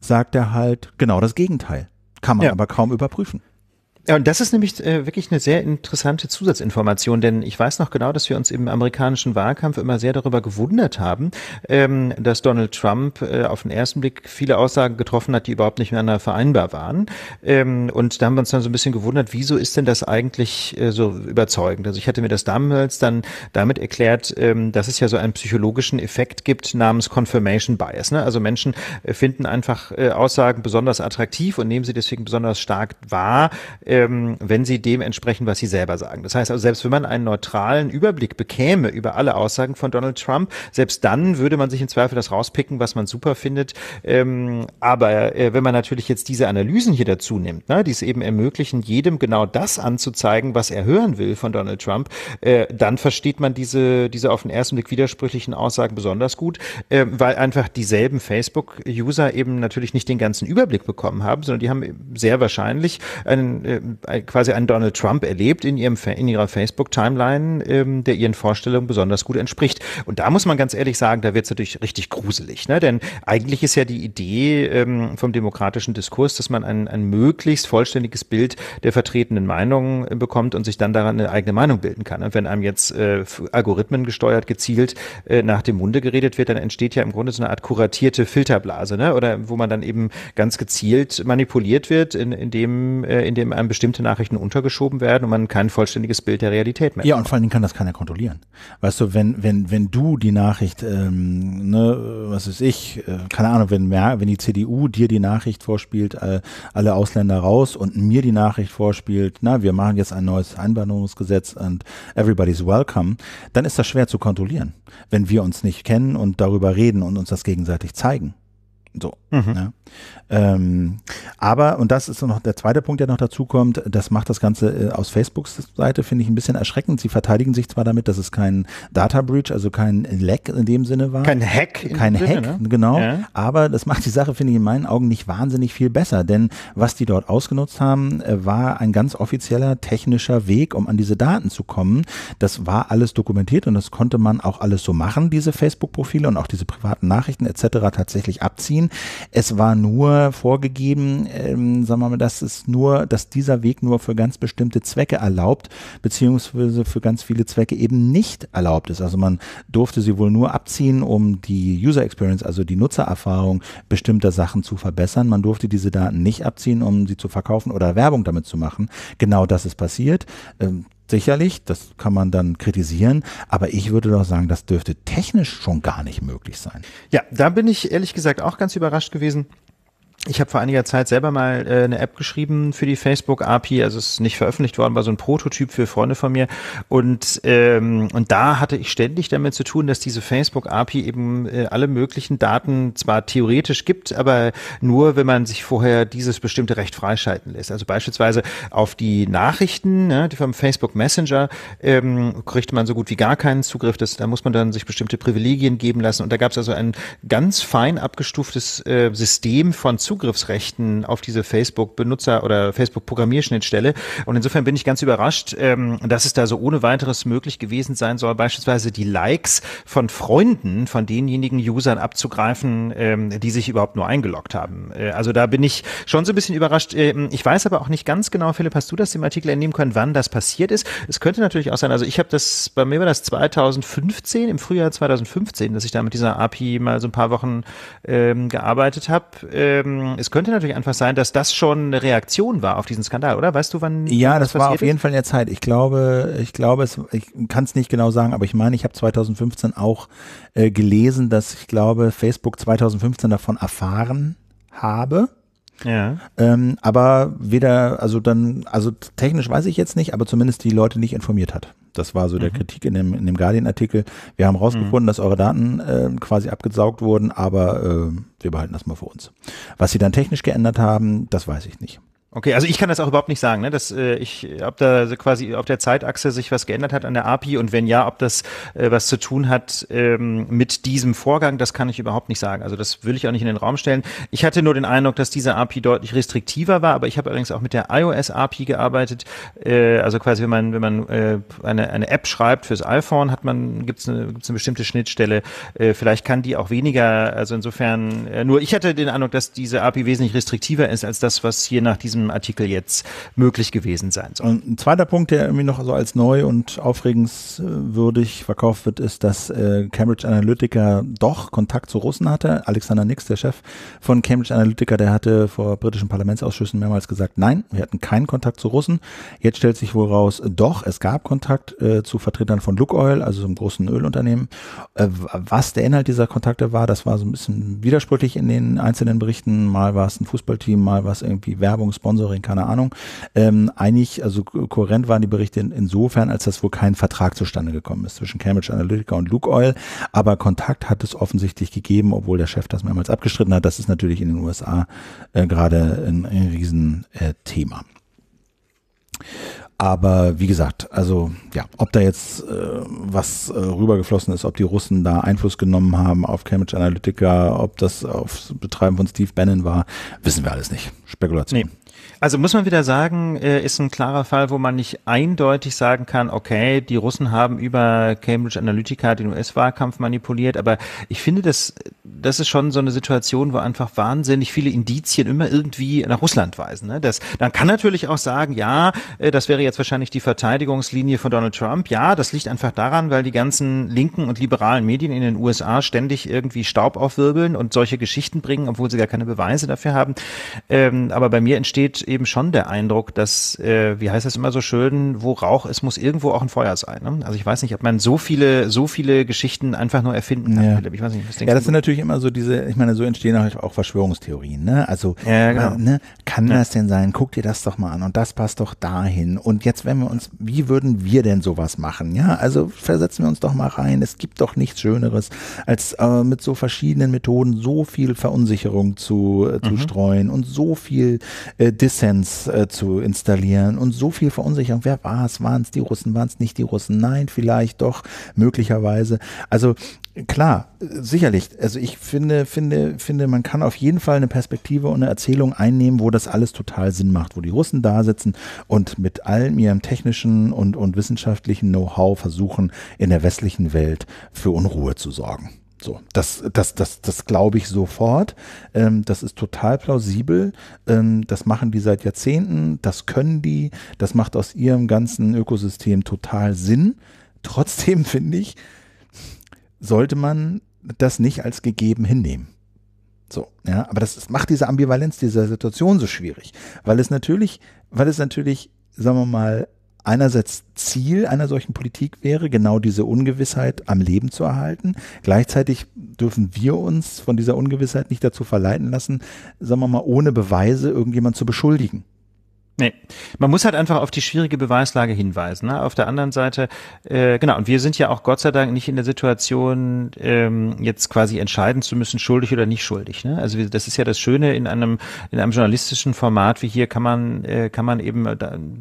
sagt er halt genau das Gegenteil. Kann man ja. aber kaum überprüfen. Ja, und das ist nämlich äh, wirklich eine sehr interessante Zusatzinformation, denn ich weiß noch genau, dass wir uns im amerikanischen Wahlkampf immer sehr darüber gewundert haben, ähm, dass Donald Trump äh, auf den ersten Blick viele Aussagen getroffen hat, die überhaupt nicht miteinander vereinbar waren. Ähm, und da haben wir uns dann so ein bisschen gewundert, wieso ist denn das eigentlich äh, so überzeugend? Also ich hatte mir das damals dann damit erklärt, ähm, dass es ja so einen psychologischen Effekt gibt namens Confirmation Bias. Ne? Also Menschen äh, finden einfach äh, Aussagen besonders attraktiv und nehmen sie deswegen besonders stark wahr ähm, wenn sie dem entsprechen, was sie selber sagen. Das heißt also, selbst wenn man einen neutralen Überblick bekäme über alle Aussagen von Donald Trump, selbst dann würde man sich im Zweifel das rauspicken, was man super findet. Ähm, aber äh, wenn man natürlich jetzt diese Analysen hier dazu nimmt, ne, die es eben ermöglichen, jedem genau das anzuzeigen, was er hören will von Donald Trump, äh, dann versteht man diese, diese auf den ersten Blick widersprüchlichen Aussagen besonders gut, äh, weil einfach dieselben Facebook-User eben natürlich nicht den ganzen Überblick bekommen haben, sondern die haben sehr wahrscheinlich einen, äh, äh, quasi einen Donald Trump erlebt in, ihrem, in ihrer Facebook-Timeline, ähm, der ihren Vorstellungen besonders gut entspricht. Und da muss man ganz ehrlich sagen, da wird es natürlich richtig gruselig. Ne? Denn eigentlich ist ja die Idee ähm, vom demokratischen Diskurs, dass man ein, ein möglichst vollständiges Bild der vertretenen Meinungen äh, bekommt und sich dann daran eine eigene Meinung bilden kann. Und wenn einem jetzt äh, Algorithmen gesteuert, gezielt äh, nach dem Munde geredet wird, dann entsteht ja im Grunde so eine Art kuratierte Filterblase, ne? oder wo man dann eben ganz gezielt manipuliert wird, in, in dem, äh, in dem einem bestimmte Nachrichten untergeschoben werden und man kein vollständiges Bild der Realität mehr. Ja, und vor allen Dingen kann das keiner kontrollieren. Weißt du, wenn, wenn, wenn du die Nachricht, ähm, ne, was ist ich, äh, keine Ahnung, wenn, wenn die CDU dir die Nachricht vorspielt, äh, alle Ausländer raus und mir die Nachricht vorspielt, na, wir machen jetzt ein neues Einwanderungsgesetz und everybody's welcome, dann ist das schwer zu kontrollieren, wenn wir uns nicht kennen und darüber reden und uns das gegenseitig zeigen. So. Mhm. Ne? Ähm, aber, und das ist noch der zweite Punkt, der noch dazu kommt, das macht das Ganze äh, aus Facebooks Seite, finde ich, ein bisschen erschreckend. Sie verteidigen sich zwar damit, dass es kein Data Breach, also kein Lack in dem Sinne war. Kein Hack. Kein Hack, Sinne, ne? genau. Ja. Aber das macht die Sache, finde ich, in meinen Augen nicht wahnsinnig viel besser. Denn was die dort ausgenutzt haben, äh, war ein ganz offizieller technischer Weg, um an diese Daten zu kommen. Das war alles dokumentiert und das konnte man auch alles so machen, diese Facebook-Profile und auch diese privaten Nachrichten etc. tatsächlich abziehen. Es war nur vorgegeben, ähm, sagen wir mal, dass es nur, dass dieser Weg nur für ganz bestimmte Zwecke erlaubt, beziehungsweise für ganz viele Zwecke eben nicht erlaubt ist. Also man durfte sie wohl nur abziehen, um die User Experience, also die Nutzererfahrung bestimmter Sachen zu verbessern. Man durfte diese Daten nicht abziehen, um sie zu verkaufen oder Werbung damit zu machen. Genau das ist passiert. Ähm, sicherlich, das kann man dann kritisieren, aber ich würde doch sagen, das dürfte technisch schon gar nicht möglich sein. Ja, da bin ich ehrlich gesagt auch ganz überrascht gewesen ich habe vor einiger Zeit selber mal äh, eine App geschrieben für die Facebook API, also es ist nicht veröffentlicht worden, war so ein Prototyp für Freunde von mir und ähm, und da hatte ich ständig damit zu tun, dass diese Facebook API eben äh, alle möglichen Daten zwar theoretisch gibt, aber nur wenn man sich vorher dieses bestimmte Recht freischalten lässt. Also beispielsweise auf die Nachrichten, ne, die vom Facebook Messenger ähm, kriegt man so gut wie gar keinen Zugriff, das, da muss man dann sich bestimmte Privilegien geben lassen und da gab es also ein ganz fein abgestuftes äh, System von Zugriffsrechten auf diese Facebook-Benutzer- oder Facebook-Programmierschnittstelle. Und insofern bin ich ganz überrascht, ähm, dass es da so ohne weiteres möglich gewesen sein soll, beispielsweise die Likes von Freunden, von denjenigen Usern abzugreifen, ähm, die sich überhaupt nur eingeloggt haben. Äh, also da bin ich schon so ein bisschen überrascht. Ähm, ich weiß aber auch nicht ganz genau, Philipp, hast du das im Artikel entnehmen können, wann das passiert ist? Es könnte natürlich auch sein, also ich habe das, bei mir war das 2015, im Frühjahr 2015, dass ich da mit dieser API mal so ein paar Wochen ähm, gearbeitet habe. Ähm, es könnte natürlich einfach sein, dass das schon eine Reaktion war auf diesen Skandal, oder? Weißt du, wann? Ja, das, das war auf jeden ist? Fall in der Zeit. Ich glaube, ich glaube, es, ich kann es nicht genau sagen, aber ich meine, ich habe 2015 auch äh, gelesen, dass ich glaube, Facebook 2015 davon erfahren habe ja. Ähm, aber weder, also dann, also technisch weiß ich jetzt nicht, aber zumindest die Leute nicht informiert hat. Das war so mhm. der Kritik in dem, in dem Guardian-Artikel. Wir haben rausgefunden, mhm. dass eure Daten äh, quasi abgesaugt wurden, aber äh, wir behalten das mal für uns. Was sie dann technisch geändert haben, das weiß ich nicht. Okay, also ich kann das auch überhaupt nicht sagen, ne? dass äh, ich, ob da quasi auf der Zeitachse sich was geändert hat an der API und wenn ja, ob das äh, was zu tun hat ähm, mit diesem Vorgang, das kann ich überhaupt nicht sagen. Also das will ich auch nicht in den Raum stellen. Ich hatte nur den Eindruck, dass diese API deutlich restriktiver war, aber ich habe allerdings auch mit der iOS API gearbeitet. Äh, also quasi, wenn man wenn man äh, eine, eine App schreibt fürs iPhone, hat man gibt's eine, gibt's eine bestimmte Schnittstelle. Äh, vielleicht kann die auch weniger. Also insofern äh, nur ich hatte den Eindruck, dass diese API wesentlich restriktiver ist als das, was hier nach diesem diesem Artikel jetzt möglich gewesen sein soll. Und ein zweiter Punkt, der irgendwie noch so als neu und aufregenswürdig verkauft wird, ist, dass äh, Cambridge Analytica doch Kontakt zu Russen hatte. Alexander Nix, der Chef von Cambridge Analytica, der hatte vor britischen Parlamentsausschüssen mehrmals gesagt, nein, wir hatten keinen Kontakt zu Russen. Jetzt stellt sich wohl raus, doch, es gab Kontakt äh, zu Vertretern von Lukoil, also einem großen Ölunternehmen. Äh, was der Inhalt dieser Kontakte war, das war so ein bisschen widersprüchlich in den einzelnen Berichten. Mal war es ein Fußballteam, mal war es irgendwie Werbungsbon Sponsoring, keine Ahnung, ähm, eigentlich, also kohärent waren die Berichte in, insofern, als dass wohl kein Vertrag zustande gekommen ist zwischen Cambridge Analytica und Luke Oil, aber Kontakt hat es offensichtlich gegeben, obwohl der Chef das mehrmals abgestritten hat. Das ist natürlich in den USA äh, gerade ein, ein Riesenthema. Äh, aber wie gesagt, also ja, ob da jetzt äh, was äh, rübergeflossen ist, ob die Russen da Einfluss genommen haben auf Cambridge Analytica, ob das aufs Betreiben von Steve Bannon war, wissen wir alles nicht. Spekulation. Nee. Also muss man wieder sagen, äh, ist ein klarer Fall, wo man nicht eindeutig sagen kann, okay, die Russen haben über Cambridge Analytica den US-Wahlkampf manipuliert, aber ich finde, das, das ist schon so eine Situation, wo einfach wahnsinnig viele Indizien immer irgendwie nach Russland weisen. Ne? Das, dann kann natürlich auch sagen, ja, äh, das wäre jetzt wahrscheinlich die Verteidigungslinie von Donald Trump. Ja, das liegt einfach daran, weil die ganzen linken und liberalen Medien in den USA ständig irgendwie Staub aufwirbeln und solche Geschichten bringen, obwohl sie gar keine Beweise dafür haben. Ähm, aber bei mir entsteht eben schon der Eindruck, dass, äh, wie heißt das immer so schön, wo Rauch ist, muss irgendwo auch ein Feuer sein. Ne? Also ich weiß nicht, ob man so viele, so viele Geschichten einfach nur erfinden kann, ja. Philipp. Ich weiß nicht, was denkst Ja, das du? sind natürlich immer so diese, ich meine, so entstehen auch Verschwörungstheorien, ne? Also, ja, genau. ne? kann ja. das denn sein? Guck dir das doch mal an und das passt doch dahin. Und jetzt, wenn wir uns, wie würden wir denn sowas machen? Ja, also versetzen wir uns doch mal rein. Es gibt doch nichts Schöneres, als äh, mit so verschiedenen Methoden so viel Verunsicherung zu, äh, zu mhm. streuen und so viel äh, Dis AdSense äh, zu installieren und so viel Verunsicherung. Wer war es? Waren es die Russen? Waren es nicht die Russen? Nein, vielleicht doch, möglicherweise. Also klar, sicherlich. Also ich finde, finde, finde, man kann auf jeden Fall eine Perspektive und eine Erzählung einnehmen, wo das alles total Sinn macht, wo die Russen da sitzen und mit allem ihrem technischen und, und wissenschaftlichen Know-how versuchen, in der westlichen Welt für Unruhe zu sorgen. So, das, das, das, das glaube ich sofort. Ähm, das ist total plausibel. Ähm, das machen die seit Jahrzehnten. Das können die. Das macht aus ihrem ganzen Ökosystem total Sinn. Trotzdem finde ich, sollte man das nicht als gegeben hinnehmen. So, ja, aber das macht diese Ambivalenz dieser Situation so schwierig, weil es natürlich, weil es natürlich, sagen wir mal, einerseits Ziel einer solchen Politik wäre, genau diese Ungewissheit am Leben zu erhalten. Gleichzeitig dürfen wir uns von dieser Ungewissheit nicht dazu verleiten lassen, sagen wir mal, ohne Beweise irgendjemand zu beschuldigen. Nee, man muss halt einfach auf die schwierige Beweislage hinweisen. Ne? Auf der anderen Seite, äh, genau, und wir sind ja auch Gott sei Dank nicht in der Situation, ähm, jetzt quasi entscheiden zu müssen, schuldig oder nicht schuldig. Ne? Also das ist ja das Schöne in einem in einem journalistischen Format wie hier kann man äh, kann man eben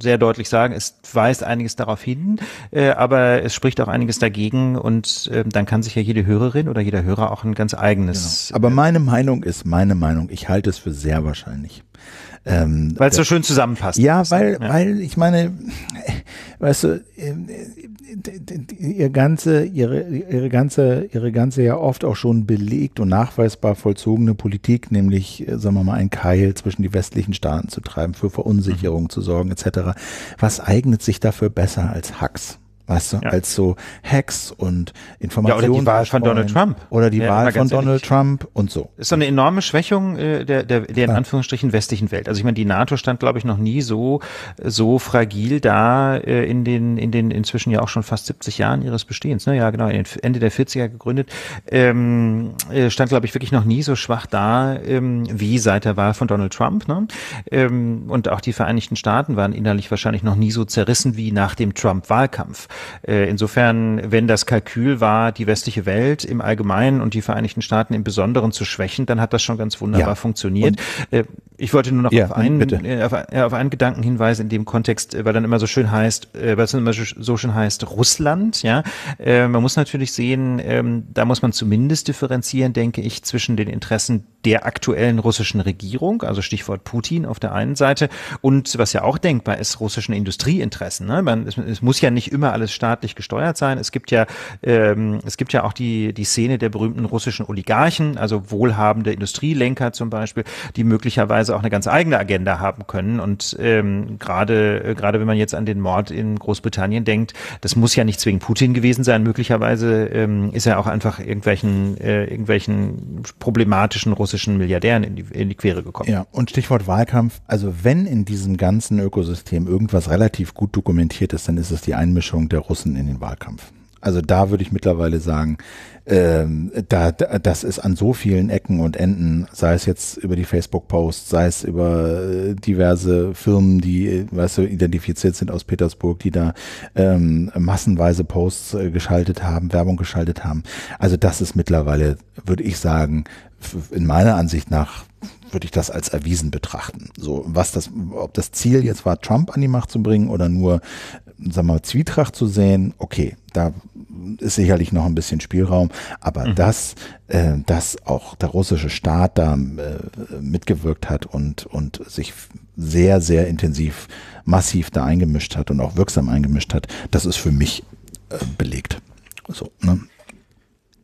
sehr deutlich sagen, es weist einiges darauf hin, äh, aber es spricht auch einiges dagegen und äh, dann kann sich ja jede Hörerin oder jeder Hörer auch ein ganz eigenes. Genau. Aber äh, meine Meinung ist meine Meinung. Ich halte es für sehr wahrscheinlich ähm, weil es so schön zusammenpasst. Ja, weil, ja. weil ich meine, weißt du, ähm, äh, ihr ganze, ihre, ihre ganze, ihre ganze ja oft auch schon belegt und nachweisbar vollzogene Politik, nämlich, äh, sagen wir mal, ein Keil zwischen die westlichen Staaten zu treiben, für Verunsicherung mhm. zu sorgen, etc. Was eignet sich dafür besser als Hacks? weißt du, ja. als so Hacks und Informationen. Ja, oder die Wahl von Donald Trump. Oder die ja, Wahl von Donald ehrlich. Trump und so. Ist so eine enorme Schwächung äh, der, der, der in Anführungsstrichen westlichen Welt. Also ich meine, die NATO stand, glaube ich, noch nie so, so fragil da äh, in den, in den inzwischen ja auch schon fast 70 Jahren ihres Bestehens. Ne? Ja, genau, Ende der 40er gegründet. Ähm, äh, stand, glaube ich, wirklich noch nie so schwach da, ähm, wie seit der Wahl von Donald Trump. Ne? Ähm, und auch die Vereinigten Staaten waren innerlich wahrscheinlich noch nie so zerrissen wie nach dem Trump-Wahlkampf. Äh, insofern, wenn das Kalkül war, die westliche Welt im Allgemeinen und die Vereinigten Staaten im Besonderen zu schwächen, dann hat das schon ganz wunderbar ja. funktioniert. Und, äh, ich wollte nur noch ja, auf, einen, äh, auf, auf, einen Gedanken hinweisen in dem Kontext, weil dann immer so schön heißt, weil es immer so schön heißt, Russland, ja. Man muss natürlich sehen, ähm, da muss man zumindest differenzieren, denke ich, zwischen den Interessen der aktuellen russischen Regierung, also Stichwort Putin auf der einen Seite und was ja auch denkbar ist, russischen Industrieinteressen. Ne. Man, es, es muss ja nicht immer alles es staatlich gesteuert sein. Es gibt ja, ähm, es gibt ja auch die, die Szene der berühmten russischen Oligarchen, also wohlhabende Industrielenker zum Beispiel, die möglicherweise auch eine ganz eigene Agenda haben können. Und ähm, gerade, äh, gerade wenn man jetzt an den Mord in Großbritannien denkt, das muss ja nicht zwingend Putin gewesen sein. Möglicherweise ähm, ist er auch einfach irgendwelchen, äh, irgendwelchen problematischen russischen Milliardären in die, in die Quere gekommen. Ja, und Stichwort Wahlkampf. Also wenn in diesem ganzen Ökosystem irgendwas relativ gut dokumentiert ist, dann ist es die Einmischung der der Russen in den Wahlkampf. Also da würde ich mittlerweile sagen, ähm, da, da, das ist an so vielen Ecken und Enden, sei es jetzt über die Facebook-Posts, sei es über äh, diverse Firmen, die, äh, weißt du, identifiziert sind aus Petersburg, die da ähm, massenweise Posts äh, geschaltet haben, Werbung geschaltet haben. Also das ist mittlerweile, würde ich sagen, in meiner Ansicht nach würde ich das als erwiesen betrachten. So, was das, ob das Ziel jetzt war, Trump an die Macht zu bringen oder nur, sag mal, Zwietracht zu sehen, okay, da ist sicherlich noch ein bisschen Spielraum, aber mhm. dass, äh, dass auch der russische Staat da äh, mitgewirkt hat und, und sich sehr, sehr intensiv, massiv da eingemischt hat und auch wirksam eingemischt hat, das ist für mich äh, belegt. So, ne?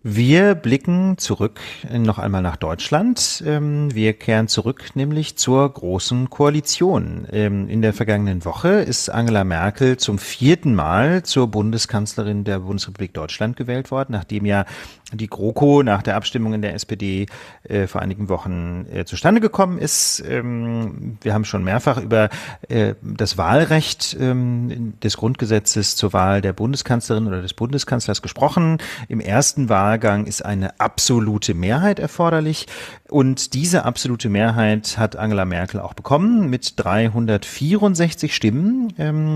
Wir blicken zurück äh, noch einmal nach Deutschland. Ähm, wir kehren zurück nämlich zur Großen Koalition. Ähm, in der vergangenen Woche ist Angela Merkel zum vierten Mal zur Bundeskanzlerin der Bundesrepublik Deutschland gewählt worden, nachdem ja die GroKo nach der Abstimmung in der SPD äh, vor einigen Wochen äh, zustande gekommen ist. Ähm, wir haben schon mehrfach über das Wahlrecht des Grundgesetzes zur Wahl der Bundeskanzlerin oder des Bundeskanzlers gesprochen. Im ersten Wahl Wahlgang ist eine absolute Mehrheit erforderlich. Und diese absolute Mehrheit hat Angela Merkel auch bekommen mit 364 Stimmen.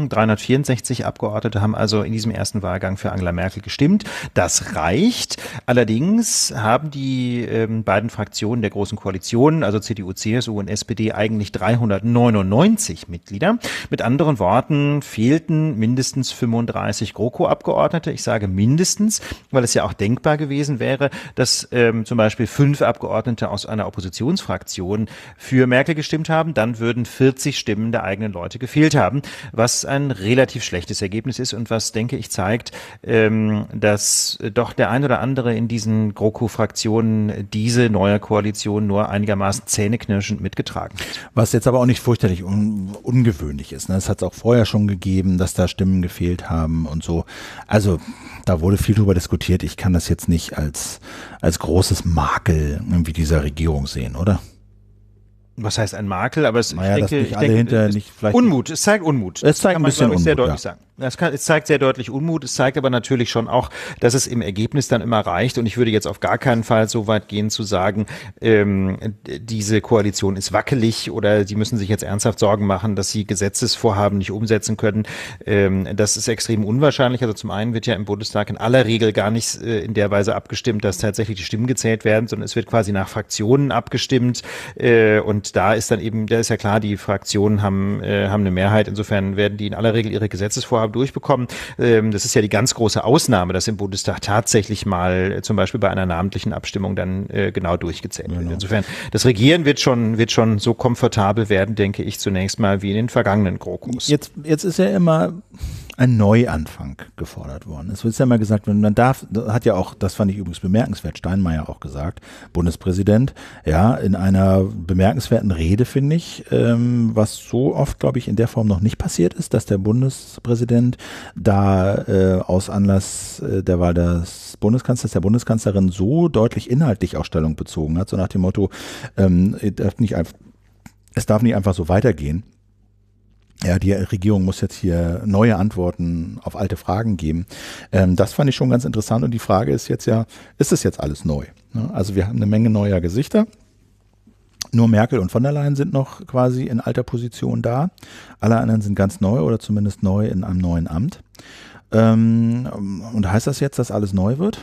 364 ähm, Abgeordnete haben also in diesem ersten Wahlgang für Angela Merkel gestimmt. Das reicht. Allerdings haben die ähm, beiden Fraktionen der Großen Koalition, also CDU, CSU und SPD, eigentlich 399 Mitglieder. Mit anderen Worten fehlten mindestens 35 GroKo-Abgeordnete. Ich sage mindestens, weil es ja auch denkbar gewesen gewesen wäre, dass ähm, zum Beispiel fünf Abgeordnete aus einer Oppositionsfraktion für Merkel gestimmt haben, dann würden 40 Stimmen der eigenen Leute gefehlt haben, was ein relativ schlechtes Ergebnis ist und was, denke ich, zeigt, ähm, dass doch der ein oder andere in diesen GroKo-Fraktionen diese neue Koalition nur einigermaßen zähneknirschend mitgetragen. Was jetzt aber auch nicht fürchterlich un ungewöhnlich ist. Ne? hat es auch vorher schon gegeben, dass da Stimmen gefehlt haben und so. Also da wurde viel darüber diskutiert. Ich kann das jetzt nicht als, als großes Makel irgendwie dieser Regierung sehen, oder? Was heißt ein Makel? Aber es, naja, ich denke, dass alle denke, hinter nicht vielleicht Unmut. Es zeigt Unmut. Es zeigt ein bisschen man, Unmut, sehr deutlich ja. sagen. Das kann, es zeigt sehr deutlich Unmut, es zeigt aber natürlich schon auch, dass es im Ergebnis dann immer reicht. Und ich würde jetzt auf gar keinen Fall so weit gehen zu sagen, ähm, diese Koalition ist wackelig oder sie müssen sich jetzt ernsthaft Sorgen machen, dass sie Gesetzesvorhaben nicht umsetzen können. Ähm, das ist extrem unwahrscheinlich. Also zum einen wird ja im Bundestag in aller Regel gar nicht äh, in der Weise abgestimmt, dass tatsächlich die Stimmen gezählt werden, sondern es wird quasi nach Fraktionen abgestimmt. Äh, und da ist dann eben, da ist ja klar, die Fraktionen haben, äh, haben eine Mehrheit. Insofern werden die in aller Regel ihre Gesetzesvorhaben Bundestag durchbekommen. Ähm, das ist ja die ganz große Ausnahme, dass im Bundestag tatsächlich mal äh, zum Beispiel bei einer namentlichen Abstimmung dann äh, genau durchgezählt wird. Genau. Insofern, das Regieren wird schon, wird schon so komfortabel werden, denke ich, zunächst mal wie in den vergangenen GroKos. Jetzt, jetzt ist ja immer ein Neuanfang gefordert worden. Es wird ja mal gesagt, man darf, hat ja auch, das fand ich übrigens bemerkenswert, Steinmeier auch gesagt, Bundespräsident, ja, in einer bemerkenswerten Rede, finde ich, ähm, was so oft, glaube ich, in der Form noch nicht passiert ist, dass der Bundespräsident da äh, aus Anlass äh, der Wahl des Bundeskanzlers, der Bundeskanzlerin so deutlich inhaltlich auch Stellung bezogen hat, so nach dem Motto, ähm, darf nicht, es darf nicht einfach so weitergehen ja, die Regierung muss jetzt hier neue Antworten auf alte Fragen geben. Ähm, das fand ich schon ganz interessant und die Frage ist jetzt ja, ist es jetzt alles neu? Ne? Also wir haben eine Menge neuer Gesichter. Nur Merkel und von der Leyen sind noch quasi in alter Position da. Alle anderen sind ganz neu oder zumindest neu in einem neuen Amt. Ähm, und heißt das jetzt, dass alles neu wird?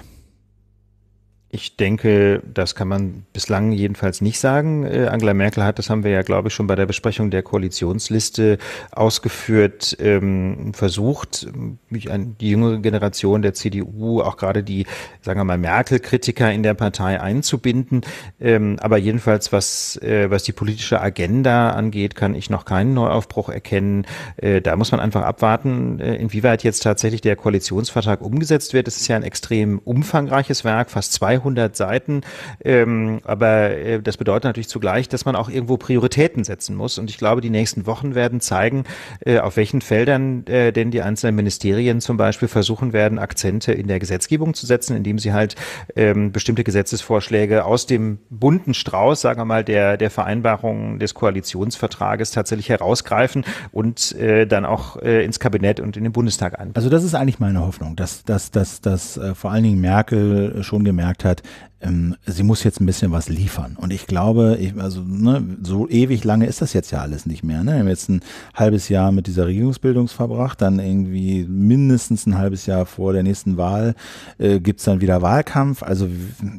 Ich denke, das kann man bislang jedenfalls nicht sagen. Äh, Angela Merkel hat, das haben wir ja, glaube ich, schon bei der Besprechung der Koalitionsliste ausgeführt, ähm, versucht, die jüngere Generation der CDU, auch gerade die, sagen wir mal, Merkel-Kritiker in der Partei einzubinden. Ähm, aber jedenfalls, was, äh, was die politische Agenda angeht, kann ich noch keinen Neuaufbruch erkennen. Äh, da muss man einfach abwarten, inwieweit jetzt tatsächlich der Koalitionsvertrag umgesetzt wird. Es ist ja ein extrem umfangreiches Werk, fast 200 100 Seiten. Ähm, aber äh, das bedeutet natürlich zugleich, dass man auch irgendwo Prioritäten setzen muss. Und ich glaube, die nächsten Wochen werden zeigen, äh, auf welchen Feldern äh, denn die einzelnen Ministerien zum Beispiel versuchen werden, Akzente in der Gesetzgebung zu setzen, indem sie halt ähm, bestimmte Gesetzesvorschläge aus dem bunten Strauß, sagen wir mal, der, der Vereinbarungen des Koalitionsvertrages tatsächlich herausgreifen und äh, dann auch äh, ins Kabinett und in den Bundestag ein. Also das ist eigentlich meine Hoffnung, dass, dass, dass, dass äh, vor allen Dingen Merkel schon gemerkt hat, hat, ähm, sie muss jetzt ein bisschen was liefern. Und ich glaube, ich, also ne, so ewig lange ist das jetzt ja alles nicht mehr. Ne? Wir haben jetzt ein halbes Jahr mit dieser Regierungsbildung verbracht, dann irgendwie mindestens ein halbes Jahr vor der nächsten Wahl äh, gibt es dann wieder Wahlkampf. Also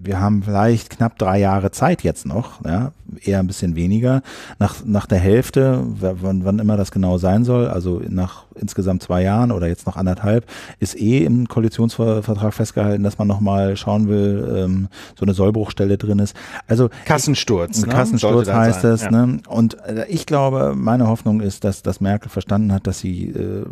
wir haben vielleicht knapp drei Jahre Zeit jetzt noch, ja? eher ein bisschen weniger. Nach, nach der Hälfte, wann, wann immer das genau sein soll, also nach insgesamt zwei Jahren oder jetzt noch anderthalb, ist eh im Koalitionsvertrag festgehalten, dass man nochmal schauen will, ähm, so eine Sollbruchstelle drin ist. Also Kassensturz. Ich, ne? Kassensturz heißt sein. das. Ja. Ne? Und äh, ich glaube, meine Hoffnung ist, dass, dass Merkel verstanden hat, dass sie äh,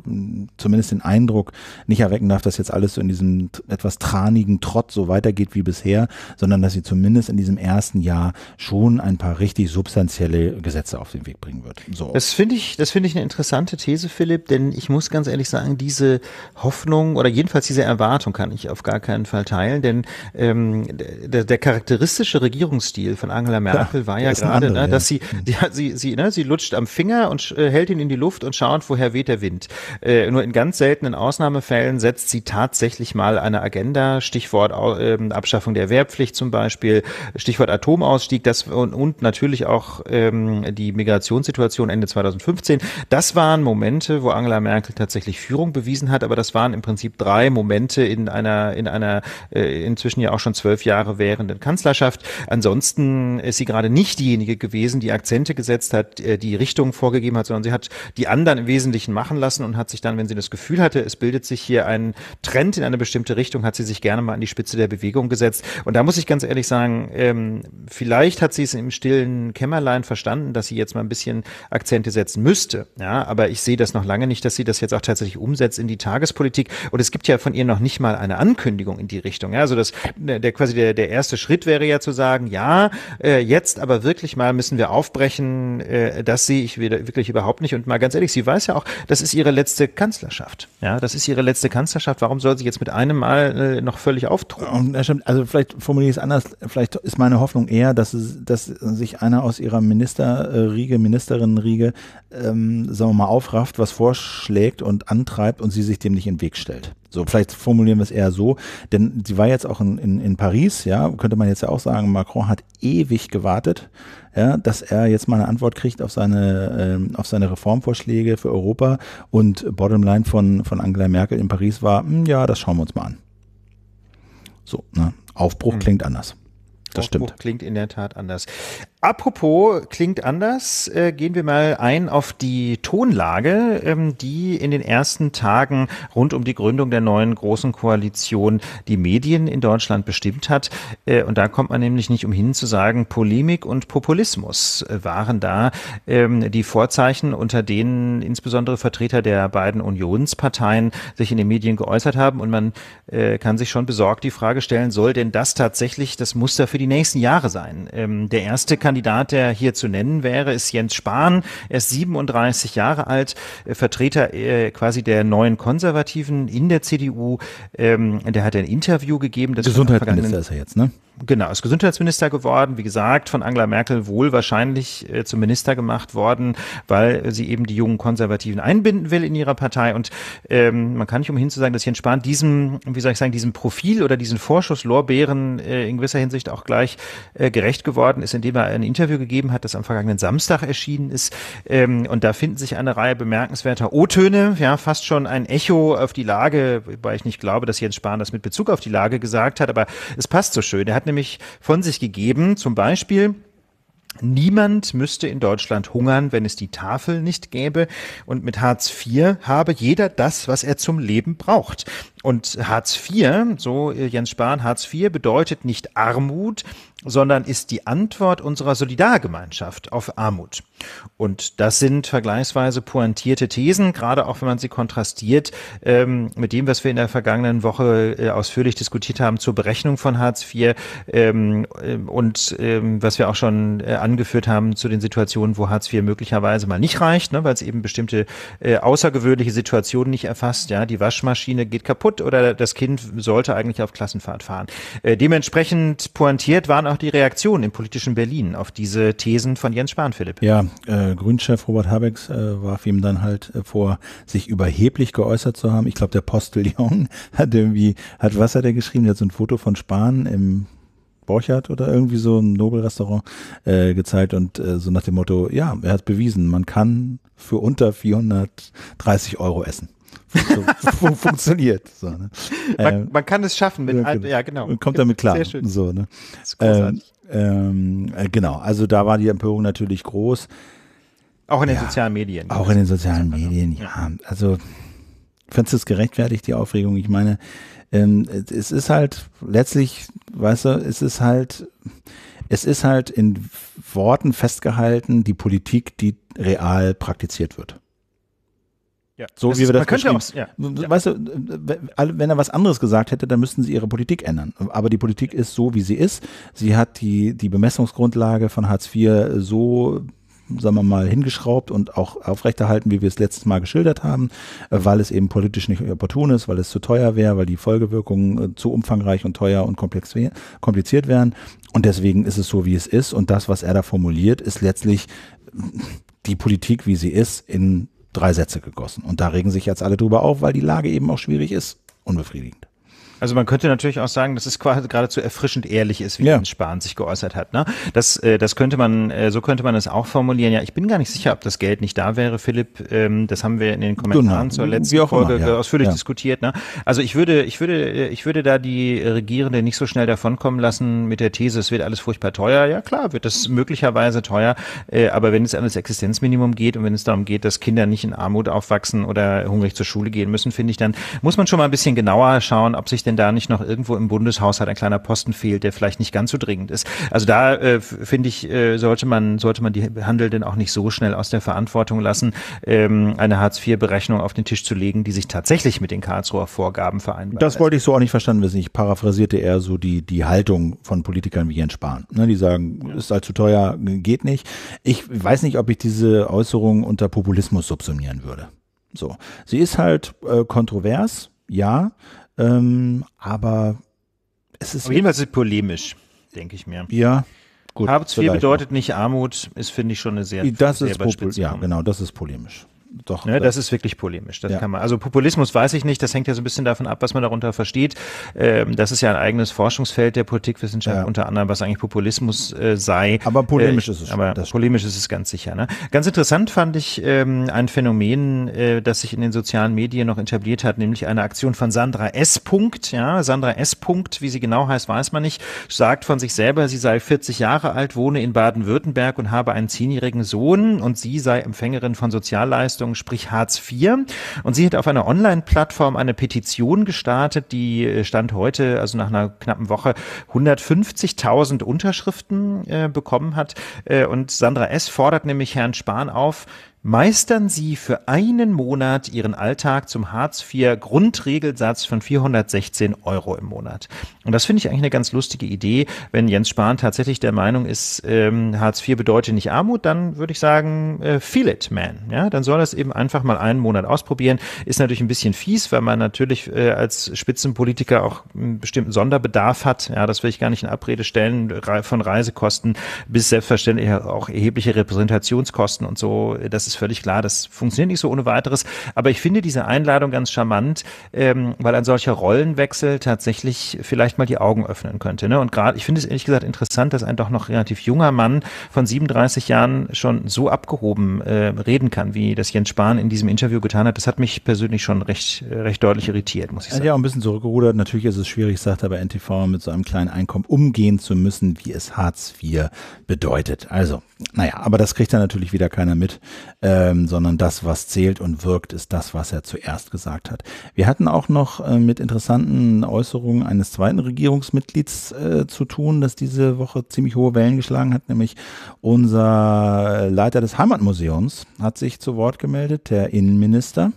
zumindest den Eindruck nicht erwecken darf, dass jetzt alles so in diesem etwas tranigen Trott so weitergeht wie bisher, sondern dass sie zumindest in diesem ersten Jahr schon ein paar richtig substanzielle Gesetze auf den Weg bringen wird. So. Das finde ich, das finde ich eine interessante These, Philipp, denn ich muss ganz ehrlich sagen, diese Hoffnung oder jedenfalls diese Erwartung kann ich auf gar keinen Fall teilen, denn ähm, ähm, der, der charakteristische Regierungsstil von Angela Merkel ja, war ja gerade, andere, ne, dass sie, die, sie, sie, ne, sie lutscht am Finger und äh, hält ihn in die Luft und schaut, woher weht der Wind. Äh, nur in ganz seltenen Ausnahmefällen setzt sie tatsächlich mal eine Agenda, Stichwort äh, Abschaffung der Wehrpflicht zum Beispiel, Stichwort Atomausstieg, das und, und natürlich auch ähm, die Migrationssituation Ende 2015. Das waren Momente, wo Angela Merkel tatsächlich Führung bewiesen hat, aber das waren im Prinzip drei Momente in einer in einer äh, inzwischen ja auch schon zwei zwölf Jahre währenden Kanzlerschaft. Ansonsten ist sie gerade nicht diejenige gewesen, die Akzente gesetzt hat, äh, die Richtung vorgegeben hat, sondern sie hat die anderen im Wesentlichen machen lassen und hat sich dann, wenn sie das Gefühl hatte, es bildet sich hier ein Trend in eine bestimmte Richtung, hat sie sich gerne mal an die Spitze der Bewegung gesetzt. Und da muss ich ganz ehrlich sagen, ähm, vielleicht hat sie es im stillen Kämmerlein verstanden, dass sie jetzt mal ein bisschen Akzente setzen müsste. Ja, aber ich sehe das noch lange nicht, dass sie das jetzt auch tatsächlich umsetzt in die Tagespolitik. Und es gibt ja von ihr noch nicht mal eine Ankündigung in die Richtung. Ja, also das, der quasi der, der erste Schritt wäre ja zu sagen, ja, äh, jetzt aber wirklich mal müssen wir aufbrechen, äh, das sehe ich wieder, wirklich überhaupt nicht. Und mal ganz ehrlich, sie weiß ja auch, das ist ihre letzte Kanzlerschaft. Ja, das ist ihre letzte Kanzlerschaft. Warum soll sie jetzt mit einem Mal äh, noch völlig auftrumpfen? Also vielleicht formuliere ich es anders. Vielleicht ist meine Hoffnung eher, dass, es, dass sich einer aus ihrer Ministerriege, äh, Ministerinnenriege, ähm, sagen wir mal, aufrafft, was vorschlägt und antreibt und sie sich dem nicht in den Weg stellt. So, vielleicht formulieren wir es eher so, denn sie war jetzt auch in, in, in Paris, ja, könnte man jetzt ja auch sagen, Macron hat ewig gewartet, ja, dass er jetzt mal eine Antwort kriegt auf seine, äh, auf seine Reformvorschläge für Europa und Bottomline von, von Angela Merkel in Paris war, mh, hm, ja, das schauen wir uns mal an. So, ne? Aufbruch mhm. klingt anders. Das Aufbruch stimmt. Klingt in der Tat anders. Apropos klingt anders, äh, gehen wir mal ein auf die Tonlage, ähm, die in den ersten Tagen rund um die Gründung der neuen großen Koalition die Medien in Deutschland bestimmt hat. Äh, und da kommt man nämlich nicht umhin zu sagen, Polemik und Populismus waren da ähm, die Vorzeichen, unter denen insbesondere Vertreter der beiden Unionsparteien sich in den Medien geäußert haben. Und man äh, kann sich schon besorgt die Frage stellen, soll denn das tatsächlich das Muster für die nächsten Jahre sein? Ähm, der erste Kandidat Kandidat, der hier zu nennen wäre, ist Jens Spahn. Er ist 37 Jahre alt, äh, Vertreter äh, quasi der neuen Konservativen in der CDU. Ähm, der hat ein Interview gegeben. Das Gesundheitsminister ist er jetzt, ne? Genau, ist Gesundheitsminister geworden, wie gesagt, von Angela Merkel wohl wahrscheinlich äh, zum Minister gemacht worden, weil sie eben die jungen Konservativen einbinden will in ihrer Partei. Und ähm, man kann nicht umhin zu sagen, dass Jens Spahn diesem, wie soll ich sagen, diesem Profil oder diesen Vorschusslorbeeren äh, in gewisser Hinsicht auch gleich äh, gerecht geworden ist, indem er ein Interview gegeben hat, das am vergangenen Samstag erschienen ist. Ähm, und da finden sich eine Reihe bemerkenswerter O-Töne, ja, fast schon ein Echo auf die Lage, wobei ich nicht glaube, dass Jens Spahn das mit Bezug auf die Lage gesagt hat, aber es passt so schön. Er hat nämlich von sich gegeben, zum Beispiel, Niemand müsste in Deutschland hungern, wenn es die Tafel nicht gäbe. Und mit Hartz IV habe jeder das, was er zum Leben braucht. Und Hartz IV, so äh, Jens Spahn, Hartz IV bedeutet nicht Armut, sondern ist die Antwort unserer Solidargemeinschaft auf Armut. Und das sind vergleichsweise pointierte Thesen, gerade auch wenn man sie kontrastiert ähm, mit dem, was wir in der vergangenen Woche äh, ausführlich diskutiert haben zur Berechnung von Hartz IV ähm, äh, und ähm, was wir auch schon äh, angeführt haben zu den Situationen, wo Hartz IV möglicherweise mal nicht reicht, ne, weil es eben bestimmte äh, außergewöhnliche Situationen nicht erfasst. Ja, die Waschmaschine geht kaputt oder das Kind sollte eigentlich auf Klassenfahrt fahren. Äh, dementsprechend pointiert waren auch die Reaktionen im politischen Berlin auf diese Thesen von Jens Spahn, Philipp. Ja, äh, Grünchef Robert Habecks äh, warf ihm dann halt äh, vor, sich überheblich geäußert zu haben. Ich glaube, der Postillon hat irgendwie, hat was hat er geschrieben? Der hat so ein Foto von Spahn im Borchardt oder irgendwie so ein Nobelrestaurant äh, gezeigt und äh, so nach dem Motto, ja, er hat bewiesen, man kann für unter 430 Euro essen. So, funktioniert. So, ne? man, ähm, man, kann es schaffen mit ja, genau. ja genau. Und kommt damit klar. Sehr schön. So, ne? das ist großartig. Ähm, ähm, äh, genau, also da war die Empörung natürlich groß. Auch in den ja, sozialen Medien. Auch in den sozialen also, Medien, ja. Also, findest du es gerechtfertigt, die Aufregung? Ich meine, ähm, es ist halt letztlich, weißt du, es ist halt, es ist halt in Worten festgehalten, die Politik, die real praktiziert wird. Ja, so wie wir das beschrieben. Ja, weißt du, wenn er was anderes gesagt hätte, dann müssten sie ihre Politik ändern. Aber die Politik ist so, wie sie ist. Sie hat die, die Bemessungsgrundlage von Hartz IV so sagen wir mal, hingeschraubt und auch aufrechterhalten, wie wir es letztes Mal geschildert haben, weil es eben politisch nicht opportun ist, weil es zu teuer wäre, weil die Folgewirkungen äh, zu umfangreich und teuer und komplex, kompliziert wären. Und deswegen ist es so, wie es ist. Und das, was er da formuliert, ist letztlich die Politik, wie sie ist, in drei Sätze gegossen. Und da regen sich jetzt alle drüber auf, weil die Lage eben auch schwierig ist. Unbefriedigend. Also man könnte natürlich auch sagen, dass es quasi geradezu erfrischend ehrlich ist, wie ja. Jens Spahn sich geäußert hat. Ne? Das, äh, das könnte man, äh, so könnte man es auch formulieren. Ja, ich bin gar nicht sicher, ob das Geld nicht da wäre, Philipp. Ähm, das haben wir in den Kommentaren genau. zur letzten immer, Folge äh, ja. ausführlich ja. diskutiert. Ne? Also ich würde, ich würde, ich würde da die Regierende nicht so schnell davonkommen lassen mit der These, es wird alles furchtbar teuer. Ja klar, wird das möglicherweise teuer, äh, aber wenn es an das Existenzminimum geht und wenn es darum geht, dass Kinder nicht in Armut aufwachsen oder hungrig zur Schule gehen müssen, finde ich, dann muss man schon mal ein bisschen genauer schauen, ob sich denn denn da nicht noch irgendwo im Bundeshaushalt ein kleiner Posten fehlt, der vielleicht nicht ganz so dringend ist. Also da äh, finde ich, äh, sollte man sollte man die Handelnden auch nicht so schnell aus der Verantwortung lassen, ähm, eine Hartz-IV-Berechnung auf den Tisch zu legen, die sich tatsächlich mit den Karlsruher Vorgaben vereinbart. Das wollte ich so auch nicht verstanden wissen. Ich paraphrasierte eher so die, die Haltung von Politikern wie Jens Spahn. Ne, die sagen, ist allzu teuer, geht nicht. Ich weiß nicht, ob ich diese Äußerung unter Populismus subsumieren würde. So. Sie ist halt äh, kontrovers, ja, ähm, aber es ist. Aber jedenfalls ist es polemisch, denke ich mir. Ja. Gut, Hartz IV bedeutet auch. nicht Armut, ist, finde ich, schon eine sehr. Das sehr ist, ja, genau, das ist polemisch doch. Ne, das ist wirklich polemisch. Das ja. kann man. Also Populismus weiß ich nicht. Das hängt ja so ein bisschen davon ab, was man darunter versteht. Ähm, das ist ja ein eigenes Forschungsfeld der Politikwissenschaft ja. unter anderem, was eigentlich Populismus äh, sei. Aber polemisch äh, ist es. Aber polemisch stimmt. ist es ganz sicher. Ne? Ganz interessant fand ich ähm, ein Phänomen, äh, das sich in den sozialen Medien noch etabliert hat, nämlich eine Aktion von Sandra S. Punkt. Ja, Sandra S. Punkt, wie sie genau heißt, weiß man nicht. Sagt von sich selber, sie sei 40 Jahre alt, wohne in Baden-Württemberg und habe einen zehnjährigen Sohn und sie sei Empfängerin von Sozialleistungen Sozialleistungen, sprich Hartz IV. Und sie hat auf einer Online-Plattform eine Petition gestartet, die äh, Stand heute, also nach einer knappen Woche, 150.000 Unterschriften äh, bekommen hat. Äh, und Sandra S. fordert nämlich Herrn Spahn auf, meistern Sie für einen Monat Ihren Alltag zum Hartz IV Grundregelsatz von 416 Euro im Monat. Und das finde ich eigentlich eine ganz lustige Idee. Wenn Jens Spahn tatsächlich der Meinung ist, ähm, Hartz IV bedeutet nicht Armut, dann würde ich sagen, äh, feel it, man. Ja, dann soll das eben einfach mal einen Monat ausprobieren. Ist natürlich ein bisschen fies, weil man natürlich äh, als Spitzenpolitiker auch einen bestimmten Sonderbedarf hat. Ja, das will ich gar nicht in Abrede stellen, von Reisekosten bis selbstverständlich auch erhebliche Repräsentationskosten und so. Das ist ist völlig klar, das funktioniert nicht so ohne weiteres. Aber ich finde diese Einladung ganz charmant, ähm, weil ein solcher Rollenwechsel tatsächlich vielleicht mal die Augen öffnen könnte. Ne? Und gerade, ich finde es ehrlich gesagt interessant, dass ein doch noch relativ junger Mann von 37 Jahren schon so abgehoben äh, reden kann, wie das Jens Spahn in diesem Interview getan hat. Das hat mich persönlich schon recht, recht deutlich irritiert, muss ich sagen. Ja, ein bisschen zurückgerudert. Natürlich ist es schwierig, sagt er bei NTV, mit so einem kleinen Einkommen umgehen zu müssen, wie es Hartz IV bedeutet. Also, naja, aber das kriegt dann natürlich wieder keiner mit ähm, sondern das, was zählt und wirkt, ist das, was er zuerst gesagt hat. Wir hatten auch noch äh, mit interessanten Äußerungen eines zweiten Regierungsmitglieds äh, zu tun, das diese Woche ziemlich hohe Wellen geschlagen hat, nämlich unser äh, Leiter des Heimatmuseums hat sich zu Wort gemeldet, der Innenminister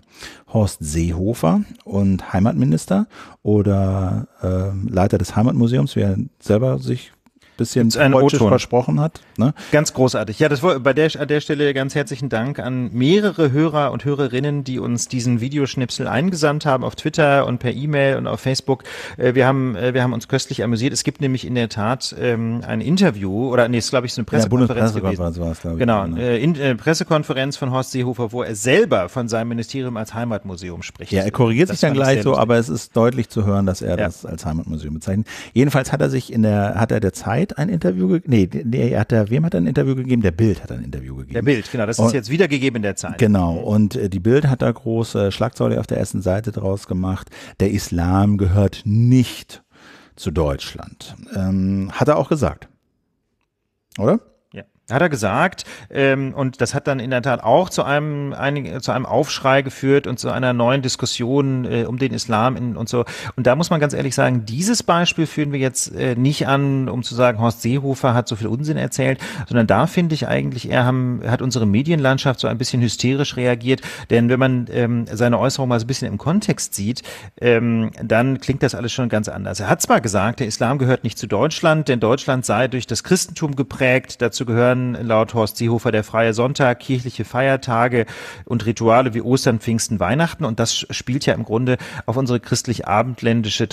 Horst Seehofer und Heimatminister oder äh, Leiter des Heimatmuseums, wie er selber sich bisschen deutsch versprochen hat. Ne? Ganz großartig. Ja, das war bei der, an der Stelle ganz herzlichen Dank an mehrere Hörer und Hörerinnen, die uns diesen Videoschnipsel eingesandt haben auf Twitter und per E-Mail und auf Facebook. Äh, wir haben, äh, wir haben uns köstlich amüsiert. Es gibt nämlich in der Tat ähm, ein Interview oder nee, es ist glaube ich so eine Pressekonferenz ja, gewesen. War's, ich, genau, eine genau. äh, äh, Pressekonferenz von Horst Seehofer, wo er selber von seinem Ministerium als Heimatmuseum spricht. Ja, er korrigiert das sich dann gleich so, aber es ist deutlich zu hören, dass er ja. das als Heimatmuseum bezeichnet. Jedenfalls hat er sich in der hat er der Zeit Zeit ein Interview gegeben? Nee, er hat er, wem hat er ein Interview gegeben? Der Bild hat ein Interview gegeben. Der Bild, genau, das ist jetzt wiedergegeben in der Zeit. Genau, und äh, die Bild hat da große Schlagzeile auf der ersten Seite draus gemacht. Der Islam gehört nicht zu Deutschland. Ähm, hat er auch gesagt. Oder? Hat er gesagt. Ähm, und das hat dann in der Tat auch zu einem, einig, zu einem Aufschrei geführt und zu einer neuen Diskussion äh, um den Islam in, und so. Und da muss man ganz ehrlich sagen, dieses Beispiel führen wir jetzt äh, nicht an, um zu sagen, Horst Seehofer hat so viel Unsinn erzählt, sondern da finde ich eigentlich, er haben, hat unsere Medienlandschaft so ein bisschen hysterisch reagiert. Denn wenn man ähm, seine Äußerung mal so ein bisschen im Kontext sieht, ähm, dann klingt das alles schon ganz anders. Er hat zwar gesagt, der Islam gehört nicht zu Deutschland, denn Deutschland sei durch das Christentum geprägt, dazu gehören dann laut Horst Seehofer der freie Sonntag, kirchliche Feiertage und Rituale wie Ostern, Pfingsten, Weihnachten. Und das spielt ja im Grunde auf unsere christlich-abendländische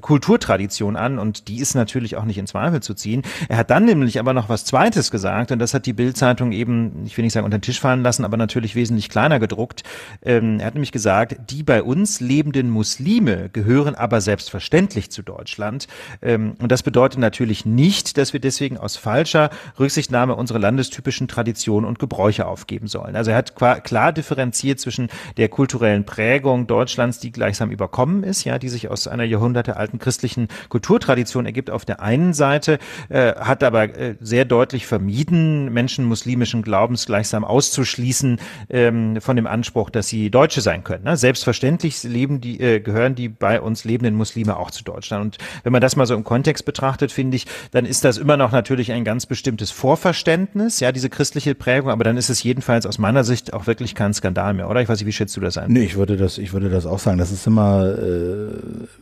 Kulturtradition an. Und die ist natürlich auch nicht in Zweifel zu ziehen. Er hat dann nämlich aber noch was Zweites gesagt. Und das hat die Bildzeitung eben, ich will nicht sagen unter den Tisch fallen lassen, aber natürlich wesentlich kleiner gedruckt. Ähm, er hat nämlich gesagt, die bei uns lebenden Muslime gehören aber selbstverständlich zu Deutschland. Ähm, und das bedeutet natürlich nicht, dass wir deswegen aus falscher Rücksichtnahme Maßnahme unsere landestypischen Traditionen und Gebräuche aufgeben sollen. Also er hat klar differenziert zwischen der kulturellen Prägung Deutschlands, die gleichsam überkommen ist, ja, die sich aus einer jahrhundertealten christlichen Kulturtradition ergibt auf der einen Seite, äh, hat aber äh, sehr deutlich vermieden, Menschen muslimischen Glaubens gleichsam auszuschließen ähm, von dem Anspruch, dass sie Deutsche sein können. Ne? Selbstverständlich leben die, äh, gehören die bei uns lebenden Muslime auch zu Deutschland. Und wenn man das mal so im Kontext betrachtet, finde ich, dann ist das immer noch natürlich ein ganz bestimmtes Vorverständnis Verständnis, ja, diese christliche Prägung, aber dann ist es jedenfalls aus meiner Sicht auch wirklich kein Skandal mehr, oder? Ich weiß nicht, wie schätzt du das ein? Nee, ich würde das, ich würde das auch sagen. Das ist immer äh,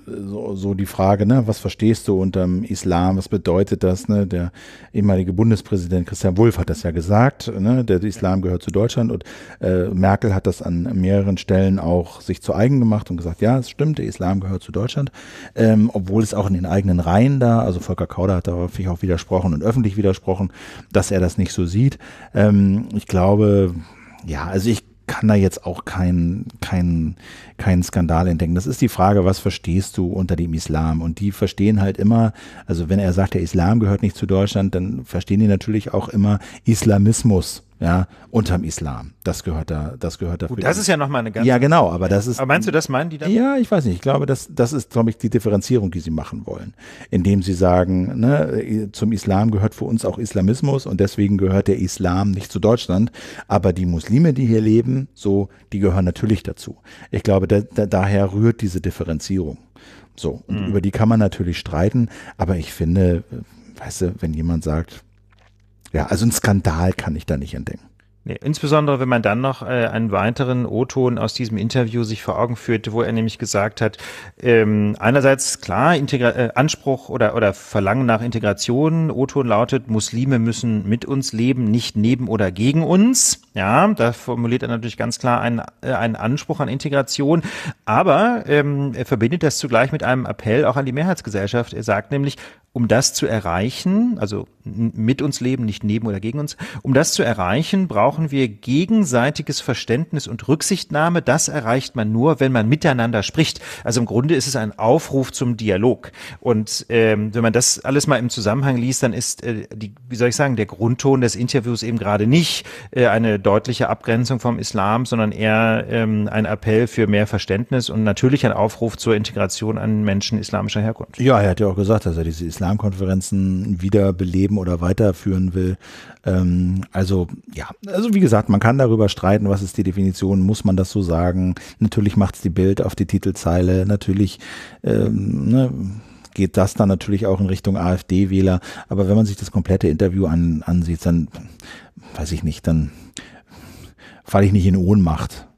so, so die Frage, ne, was verstehst du unterm Islam, was bedeutet das? Ne? Der ehemalige Bundespräsident Christian Wulff hat das ja gesagt, ne? der Islam gehört zu Deutschland und äh, Merkel hat das an mehreren Stellen auch sich zu eigen gemacht und gesagt, ja, es stimmt, der Islam gehört zu Deutschland, ähm, obwohl es auch in den eigenen Reihen da, also Volker Kauder hat da häufig auch widersprochen und öffentlich widersprochen, dass er das nicht so sieht. Ähm, ich glaube, ja, also ich kann da jetzt auch keinen kein, kein Skandal entdecken. Das ist die Frage, was verstehst du unter dem Islam? Und die verstehen halt immer, also wenn er sagt, der Islam gehört nicht zu Deutschland, dann verstehen die natürlich auch immer Islamismus ja, unterm Islam. Das gehört da, das gehört dafür. Gut, das ist ja nochmal eine ganz. Ja, genau, aber das ist. Aber meinst du, das meinen die dann? Ja, ich weiß nicht. Ich glaube, das, das ist, glaube ich, die Differenzierung, die sie machen wollen. Indem sie sagen, ne, zum Islam gehört für uns auch Islamismus und deswegen gehört der Islam nicht zu Deutschland. Aber die Muslime, die hier leben, so, die gehören natürlich dazu. Ich glaube, da, da, daher rührt diese Differenzierung. So. Und mhm. über die kann man natürlich streiten, aber ich finde, weißt du, wenn jemand sagt, ja, also einen Skandal kann ich da nicht entdecken. Nee, insbesondere, wenn man dann noch äh, einen weiteren O-Ton aus diesem Interview sich vor Augen führt, wo er nämlich gesagt hat, ähm, einerseits klar, Integra äh, Anspruch oder, oder Verlangen nach Integration, O-Ton lautet, Muslime müssen mit uns leben, nicht neben oder gegen uns. Ja, da formuliert er natürlich ganz klar einen, äh, einen Anspruch an Integration, aber ähm, er verbindet das zugleich mit einem Appell auch an die Mehrheitsgesellschaft. Er sagt nämlich, um das zu erreichen, also mit uns leben, nicht neben oder gegen uns, um das zu erreichen, braucht brauchen wir gegenseitiges Verständnis und Rücksichtnahme. Das erreicht man nur, wenn man miteinander spricht. Also im Grunde ist es ein Aufruf zum Dialog. Und ähm, wenn man das alles mal im Zusammenhang liest, dann ist, äh, die, wie soll ich sagen, der Grundton des Interviews eben gerade nicht äh, eine deutliche Abgrenzung vom Islam, sondern eher ähm, ein Appell für mehr Verständnis und natürlich ein Aufruf zur Integration an Menschen islamischer Herkunft. Ja, er hat ja auch gesagt, dass er diese Islamkonferenzen wiederbeleben oder weiterführen will. Ähm, also ja, also also wie gesagt, man kann darüber streiten, was ist die Definition, muss man das so sagen. Natürlich macht es die Bild auf die Titelzeile, natürlich ähm, ne, geht das dann natürlich auch in Richtung AfD-Wähler. Aber wenn man sich das komplette Interview an, ansieht, dann weiß ich nicht, dann falle ich nicht in Ohnmacht.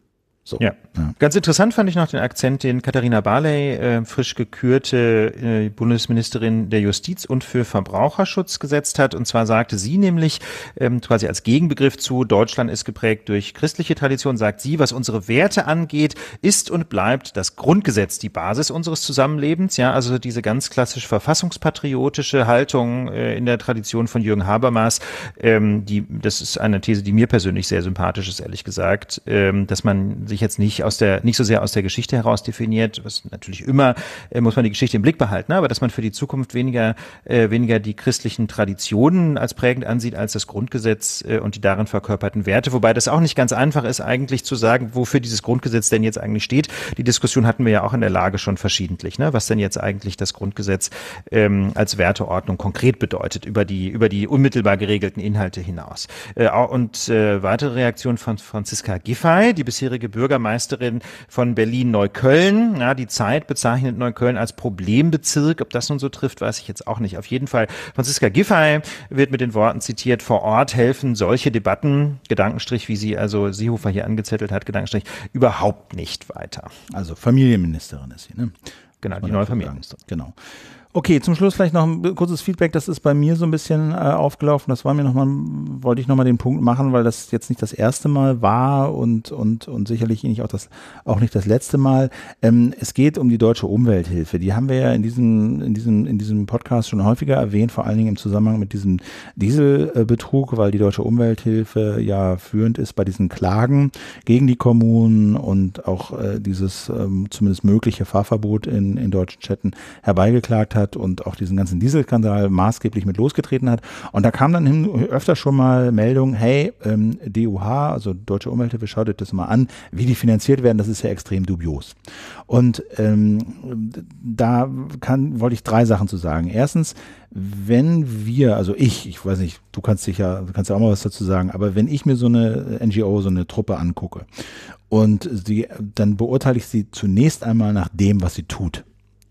So. Ja. Ja. Ganz interessant fand ich noch den Akzent, den Katharina Barley, äh, frisch gekürte äh, Bundesministerin der Justiz und für Verbraucherschutz gesetzt hat. Und zwar sagte sie nämlich ähm, quasi als Gegenbegriff zu Deutschland ist geprägt durch christliche Tradition, sagt sie, was unsere Werte angeht, ist und bleibt das Grundgesetz die Basis unseres Zusammenlebens. Ja, also diese ganz klassisch verfassungspatriotische Haltung äh, in der Tradition von Jürgen Habermas. Ähm, die, das ist eine These, die mir persönlich sehr sympathisch ist, ehrlich gesagt, ähm, dass man sich jetzt nicht aus der, nicht so sehr aus der Geschichte heraus definiert, was natürlich immer, äh, muss man die Geschichte im Blick behalten, ne? aber dass man für die Zukunft weniger, äh, weniger die christlichen Traditionen als prägend ansieht, als das Grundgesetz äh, und die darin verkörperten Werte, wobei das auch nicht ganz einfach ist, eigentlich zu sagen, wofür dieses Grundgesetz denn jetzt eigentlich steht. Die Diskussion hatten wir ja auch in der Lage schon verschiedentlich, ne? was denn jetzt eigentlich das Grundgesetz ähm, als Werteordnung konkret bedeutet, über die, über die unmittelbar geregelten Inhalte hinaus. Äh, und äh, weitere Reaktion von Franziska Giffey, die bisherige Bürgermeisterin Bürgermeisterin von Berlin-Neukölln. Ja, die Zeit bezeichnet Neukölln als Problembezirk. Ob das nun so trifft, weiß ich jetzt auch nicht. Auf jeden Fall, Franziska Giffey wird mit den Worten zitiert, vor Ort helfen solche Debatten, Gedankenstrich, wie sie also Seehofer hier angezettelt hat, Gedankenstrich, überhaupt nicht weiter. Also Familienministerin ist sie, ne? Genau, die neue Familienministerin. Genau. Okay, zum Schluss vielleicht noch ein kurzes Feedback. Das ist bei mir so ein bisschen äh, aufgelaufen. Das war mir nochmal, wollte ich nochmal den Punkt machen, weil das jetzt nicht das erste Mal war und, und, und sicherlich nicht auch, das, auch nicht das letzte Mal. Ähm, es geht um die deutsche Umwelthilfe. Die haben wir ja in diesem, in diesem, in diesem Podcast schon häufiger erwähnt, vor allen Dingen im Zusammenhang mit diesem Dieselbetrug, weil die deutsche Umwelthilfe ja führend ist bei diesen Klagen gegen die Kommunen und auch äh, dieses ähm, zumindest mögliche Fahrverbot in, in deutschen Chatten herbeigeklagt hat hat und auch diesen ganzen Dieselskandal maßgeblich mit losgetreten hat. Und da kam dann hin, öfter schon mal Meldungen, hey, ähm, DUH, also Deutsche Umwelthilfe, schaut euch das mal an, wie die finanziert werden, das ist ja extrem dubios. Und ähm, da kann, wollte ich drei Sachen zu sagen. Erstens, wenn wir, also ich, ich weiß nicht, du kannst sicher, ja, kannst ja auch mal was dazu sagen, aber wenn ich mir so eine NGO, so eine Truppe angucke und die, dann beurteile ich sie zunächst einmal nach dem, was sie tut.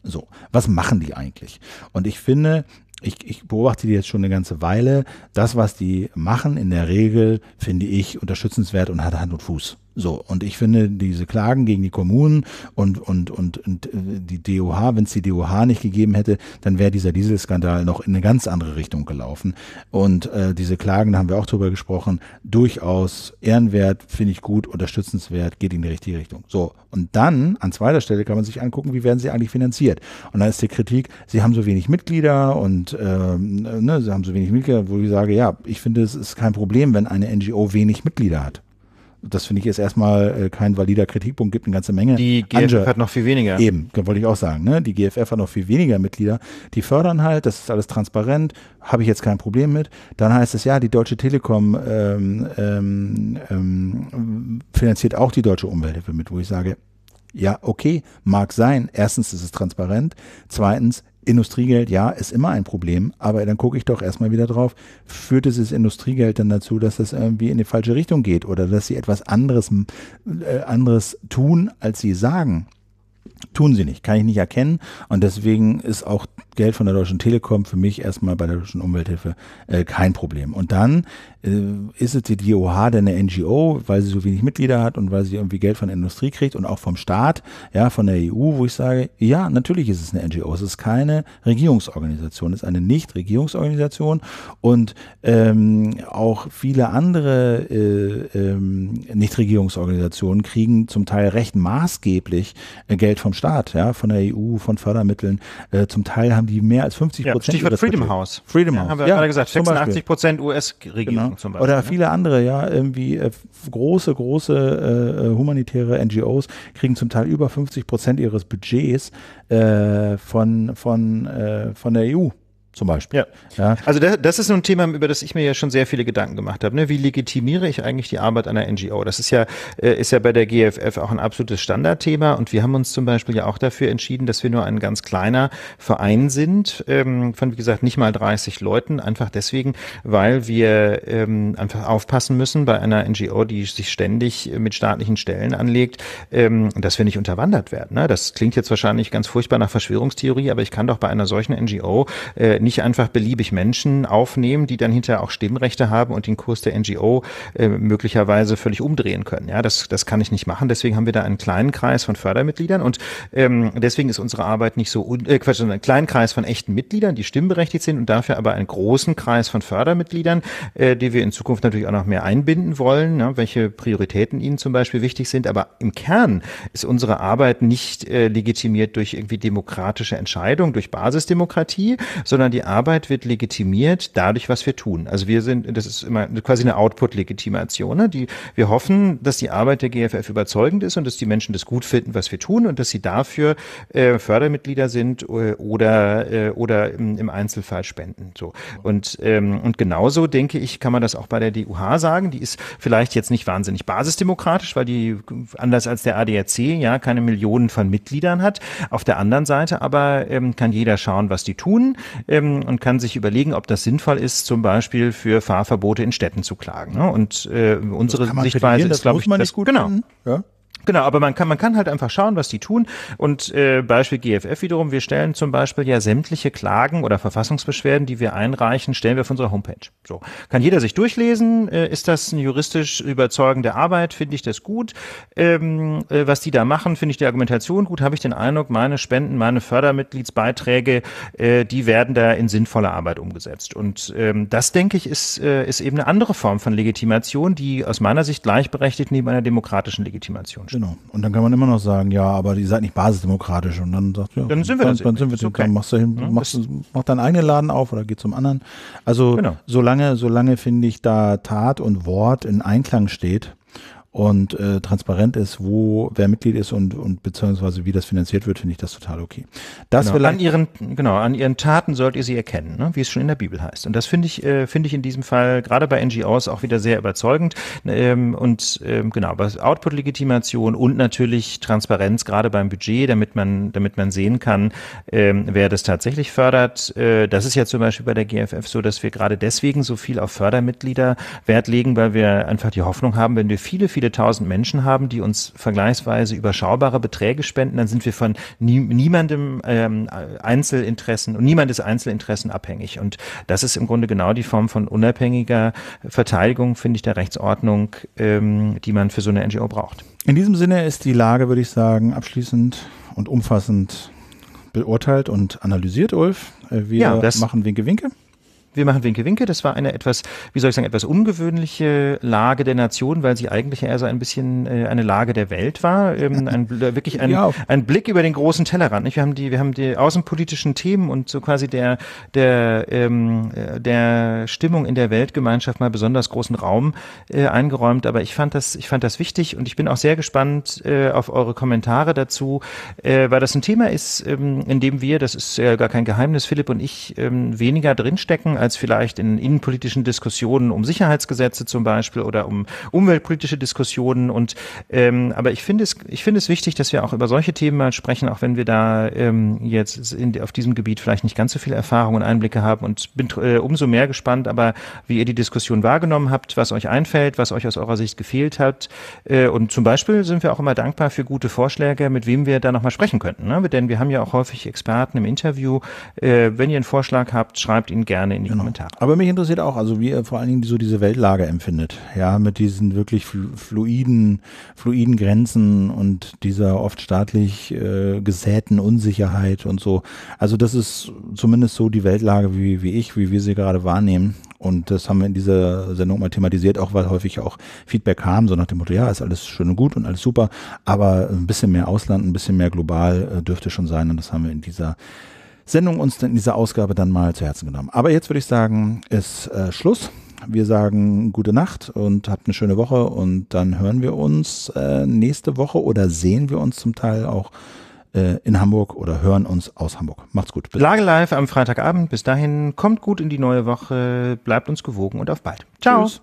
So, was machen die eigentlich? Und ich finde, ich, ich beobachte die jetzt schon eine ganze Weile. Das, was die machen, in der Regel, finde ich unterstützenswert und hat Hand und Fuß. So, und ich finde, diese Klagen gegen die Kommunen und, und, und, und äh, die DOH, wenn es die DOH nicht gegeben hätte, dann wäre dieser Dieselskandal noch in eine ganz andere Richtung gelaufen. Und äh, diese Klagen, da haben wir auch drüber gesprochen, durchaus ehrenwert, finde ich gut, unterstützenswert, geht in die richtige Richtung. So, und dann an zweiter Stelle kann man sich angucken, wie werden sie eigentlich finanziert. Und dann ist die Kritik, sie haben so wenig Mitglieder und äh, ne, sie haben so wenig Mitglieder, wo ich sage, ja, ich finde, es ist kein Problem, wenn eine NGO wenig Mitglieder hat das finde ich jetzt erstmal äh, kein valider Kritikpunkt, gibt eine ganze Menge. Die GFF Anje, hat noch viel weniger. Eben, wollte ich auch sagen. Ne? Die GFF hat noch viel weniger Mitglieder. Die fördern halt, das ist alles transparent, habe ich jetzt kein Problem mit. Dann heißt es ja, die Deutsche Telekom ähm, ähm, ähm, finanziert auch die deutsche Umwelthilfe mit, wo ich sage, ja, okay, mag sein. Erstens ist es transparent. Zweitens Industriegeld, ja, ist immer ein Problem, aber dann gucke ich doch erstmal wieder drauf, führt dieses Industriegeld dann dazu, dass das irgendwie in die falsche Richtung geht oder dass sie etwas anderes, äh, anderes tun, als sie sagen? Tun sie nicht, kann ich nicht erkennen. Und deswegen ist auch Geld von der Deutschen Telekom für mich erstmal bei der Deutschen Umwelthilfe äh, kein Problem. Und dann äh, ist es die DOH denn eine NGO, weil sie so wenig Mitglieder hat und weil sie irgendwie Geld von der Industrie kriegt und auch vom Staat, ja, von der EU, wo ich sage, ja, natürlich ist es eine NGO. Es ist keine Regierungsorganisation, es ist eine Nichtregierungsorganisation und ähm, auch viele andere äh, ähm, Nichtregierungsorganisationen kriegen zum Teil recht maßgeblich äh, Geld vom Staat, ja, von der EU, von Fördermitteln. Äh, zum Teil haben die mehr als 50 Prozent. Stichwort Freedom House. Freedom ja, House. Haben wir ja, gerade gesagt, 86 Prozent US-Regierung genau. zum Beispiel. Oder viele ne? andere, ja, irgendwie äh, große, große äh, humanitäre NGOs kriegen zum Teil über 50 Prozent ihres Budgets äh, von, von, äh, von der EU zum Beispiel. Ja. ja. Also das, das ist so ein Thema, über das ich mir ja schon sehr viele Gedanken gemacht habe. Ne? Wie legitimiere ich eigentlich die Arbeit einer NGO? Das ist ja, äh, ist ja bei der GFF auch ein absolutes Standardthema und wir haben uns zum Beispiel ja auch dafür entschieden, dass wir nur ein ganz kleiner Verein sind, ähm, von wie gesagt nicht mal 30 Leuten, einfach deswegen, weil wir ähm, einfach aufpassen müssen bei einer NGO, die sich ständig mit staatlichen Stellen anlegt, ähm, dass wir nicht unterwandert werden. Ne? Das klingt jetzt wahrscheinlich ganz furchtbar nach Verschwörungstheorie, aber ich kann doch bei einer solchen NGO äh, nicht einfach beliebig Menschen aufnehmen, die dann hinterher auch Stimmrechte haben und den Kurs der NGO äh, möglicherweise völlig umdrehen können. Ja, das, das kann ich nicht machen. Deswegen haben wir da einen kleinen Kreis von Fördermitgliedern und ähm, deswegen ist unsere Arbeit nicht so, äh, Quatsch, sondern einen kleinen Kreis von echten Mitgliedern, die stimmberechtigt sind und dafür aber einen großen Kreis von Fördermitgliedern, äh, die wir in Zukunft natürlich auch noch mehr einbinden wollen, ja, welche Prioritäten ihnen zum Beispiel wichtig sind. Aber im Kern ist unsere Arbeit nicht äh, legitimiert durch irgendwie demokratische Entscheidung, durch Basisdemokratie, sondern sondern die Arbeit wird legitimiert dadurch, was wir tun. Also wir sind, das ist immer quasi eine Output-Legitimation. Ne? Die, wir hoffen, dass die Arbeit der GFF überzeugend ist und dass die Menschen das gut finden, was wir tun und dass sie dafür äh, Fördermitglieder sind äh, oder, äh, oder im, im Einzelfall spenden. So. Und, ähm, und genauso, denke ich, kann man das auch bei der DUH sagen. Die ist vielleicht jetzt nicht wahnsinnig basisdemokratisch, weil die anders als der ADAC ja keine Millionen von Mitgliedern hat. Auf der anderen Seite aber ähm, kann jeder schauen, was die tun. Äh, ähm, und kann sich überlegen, ob das sinnvoll ist, zum Beispiel für Fahrverbote in Städten zu klagen. Ne? Und äh, unsere Sichtweise ist, glaube ich, das, gut genau. Ja? Genau, aber man kann, man kann halt einfach schauen, was die tun. Und äh, Beispiel GFF wiederum, wir stellen zum Beispiel ja sämtliche Klagen oder Verfassungsbeschwerden, die wir einreichen, stellen wir auf unserer Homepage. So, kann jeder sich durchlesen. Äh, ist das eine juristisch überzeugende Arbeit? Finde ich das gut? Ähm, äh, was die da machen, finde ich die Argumentation gut. Habe ich den Eindruck, meine Spenden, meine Fördermitgliedsbeiträge, äh, die werden da in sinnvolle Arbeit umgesetzt. Und ähm, das, denke ich, ist, äh, ist eben eine andere Form von Legitimation, die aus meiner Sicht gleichberechtigt neben einer demokratischen Legitimation steht. Genau. Und dann kann man immer noch sagen, ja, aber ihr seid nicht basisdemokratisch. Und dann sagt ja, dann sind wir dann, das dann sind wir okay. dann machst du hin, ja, machst, mach deinen eigenen Laden auf oder geh zum anderen. Also genau. solange, solange finde ich da Tat und Wort in Einklang steht, und äh, transparent ist, wo wer Mitglied ist und, und beziehungsweise wie das finanziert wird, finde ich das total okay. Das genau, an ihren genau an ihren Taten sollt ihr sie erkennen, ne? wie es schon in der Bibel heißt. Und das finde ich äh, finde ich in diesem Fall gerade bei NGOs auch wieder sehr überzeugend ähm, und ähm, genau was Output-Legitimation und natürlich Transparenz gerade beim Budget, damit man damit man sehen kann, ähm, wer das tatsächlich fördert. Äh, das ist ja zum Beispiel bei der GFF so, dass wir gerade deswegen so viel auf Fördermitglieder Wert legen, weil wir einfach die Hoffnung haben, wenn wir viele viele wir tausend Menschen haben, die uns vergleichsweise überschaubare Beträge spenden, dann sind wir von nie, niemandem ähm, Einzelinteressen und niemandes Einzelinteressen abhängig. Und das ist im Grunde genau die Form von unabhängiger Verteidigung, finde ich, der Rechtsordnung, ähm, die man für so eine NGO braucht. In diesem Sinne ist die Lage, würde ich sagen, abschließend und umfassend beurteilt und analysiert, Ulf. Äh, wir ja, machen Winke Winke. Wir machen Winke Winke. Das war eine etwas, wie soll ich sagen, etwas ungewöhnliche Lage der Nation, weil sie eigentlich eher so ein bisschen äh, eine Lage der Welt war. Ähm, ein, äh, wirklich ein, ein Blick über den großen Tellerrand. Nicht? Wir haben die, wir haben die außenpolitischen Themen und so quasi der, der, ähm, äh, der Stimmung in der Weltgemeinschaft mal besonders großen Raum äh, eingeräumt. Aber ich fand das, ich fand das wichtig und ich bin auch sehr gespannt äh, auf eure Kommentare dazu, äh, weil das ein Thema ist, ähm, in dem wir, das ist ja gar kein Geheimnis, Philipp und ich, ähm, weniger drinstecken. Also als vielleicht in innenpolitischen Diskussionen um Sicherheitsgesetze zum Beispiel oder um umweltpolitische Diskussionen. Und ähm, aber ich finde es, ich finde es wichtig, dass wir auch über solche Themen mal sprechen, auch wenn wir da ähm, jetzt in, auf diesem Gebiet vielleicht nicht ganz so viel Erfahrung und Einblicke haben. Und bin äh, umso mehr gespannt, aber wie ihr die Diskussion wahrgenommen habt, was euch einfällt, was euch aus eurer Sicht gefehlt hat. Äh, und zum Beispiel sind wir auch immer dankbar für gute Vorschläge, mit wem wir da nochmal sprechen könnten. Ne? Denn wir haben ja auch häufig Experten im Interview. Äh, wenn ihr einen Vorschlag habt, schreibt ihn gerne in die die genau. Kommentare. Aber mich interessiert auch, also wie ihr vor allen Dingen so diese Weltlage empfindet. Ja, mit diesen wirklich fluiden, fluiden Grenzen und dieser oft staatlich äh, gesäten Unsicherheit und so. Also das ist zumindest so die Weltlage, wie, wie ich, wie wir sie gerade wahrnehmen. Und das haben wir in dieser Sendung mal thematisiert, auch weil häufig auch Feedback kam, so nach dem Motto, ja, ist alles schön und gut und alles super, aber ein bisschen mehr Ausland, ein bisschen mehr global äh, dürfte schon sein. Und das haben wir in dieser Sendung uns in dieser Ausgabe dann mal zu Herzen genommen. Aber jetzt würde ich sagen, ist äh, Schluss. Wir sagen gute Nacht und habt eine schöne Woche und dann hören wir uns äh, nächste Woche oder sehen wir uns zum Teil auch äh, in Hamburg oder hören uns aus Hamburg. Macht's gut. Bis Lage live am Freitagabend. Bis dahin kommt gut in die neue Woche, bleibt uns gewogen und auf bald. Ciao. Tschüss.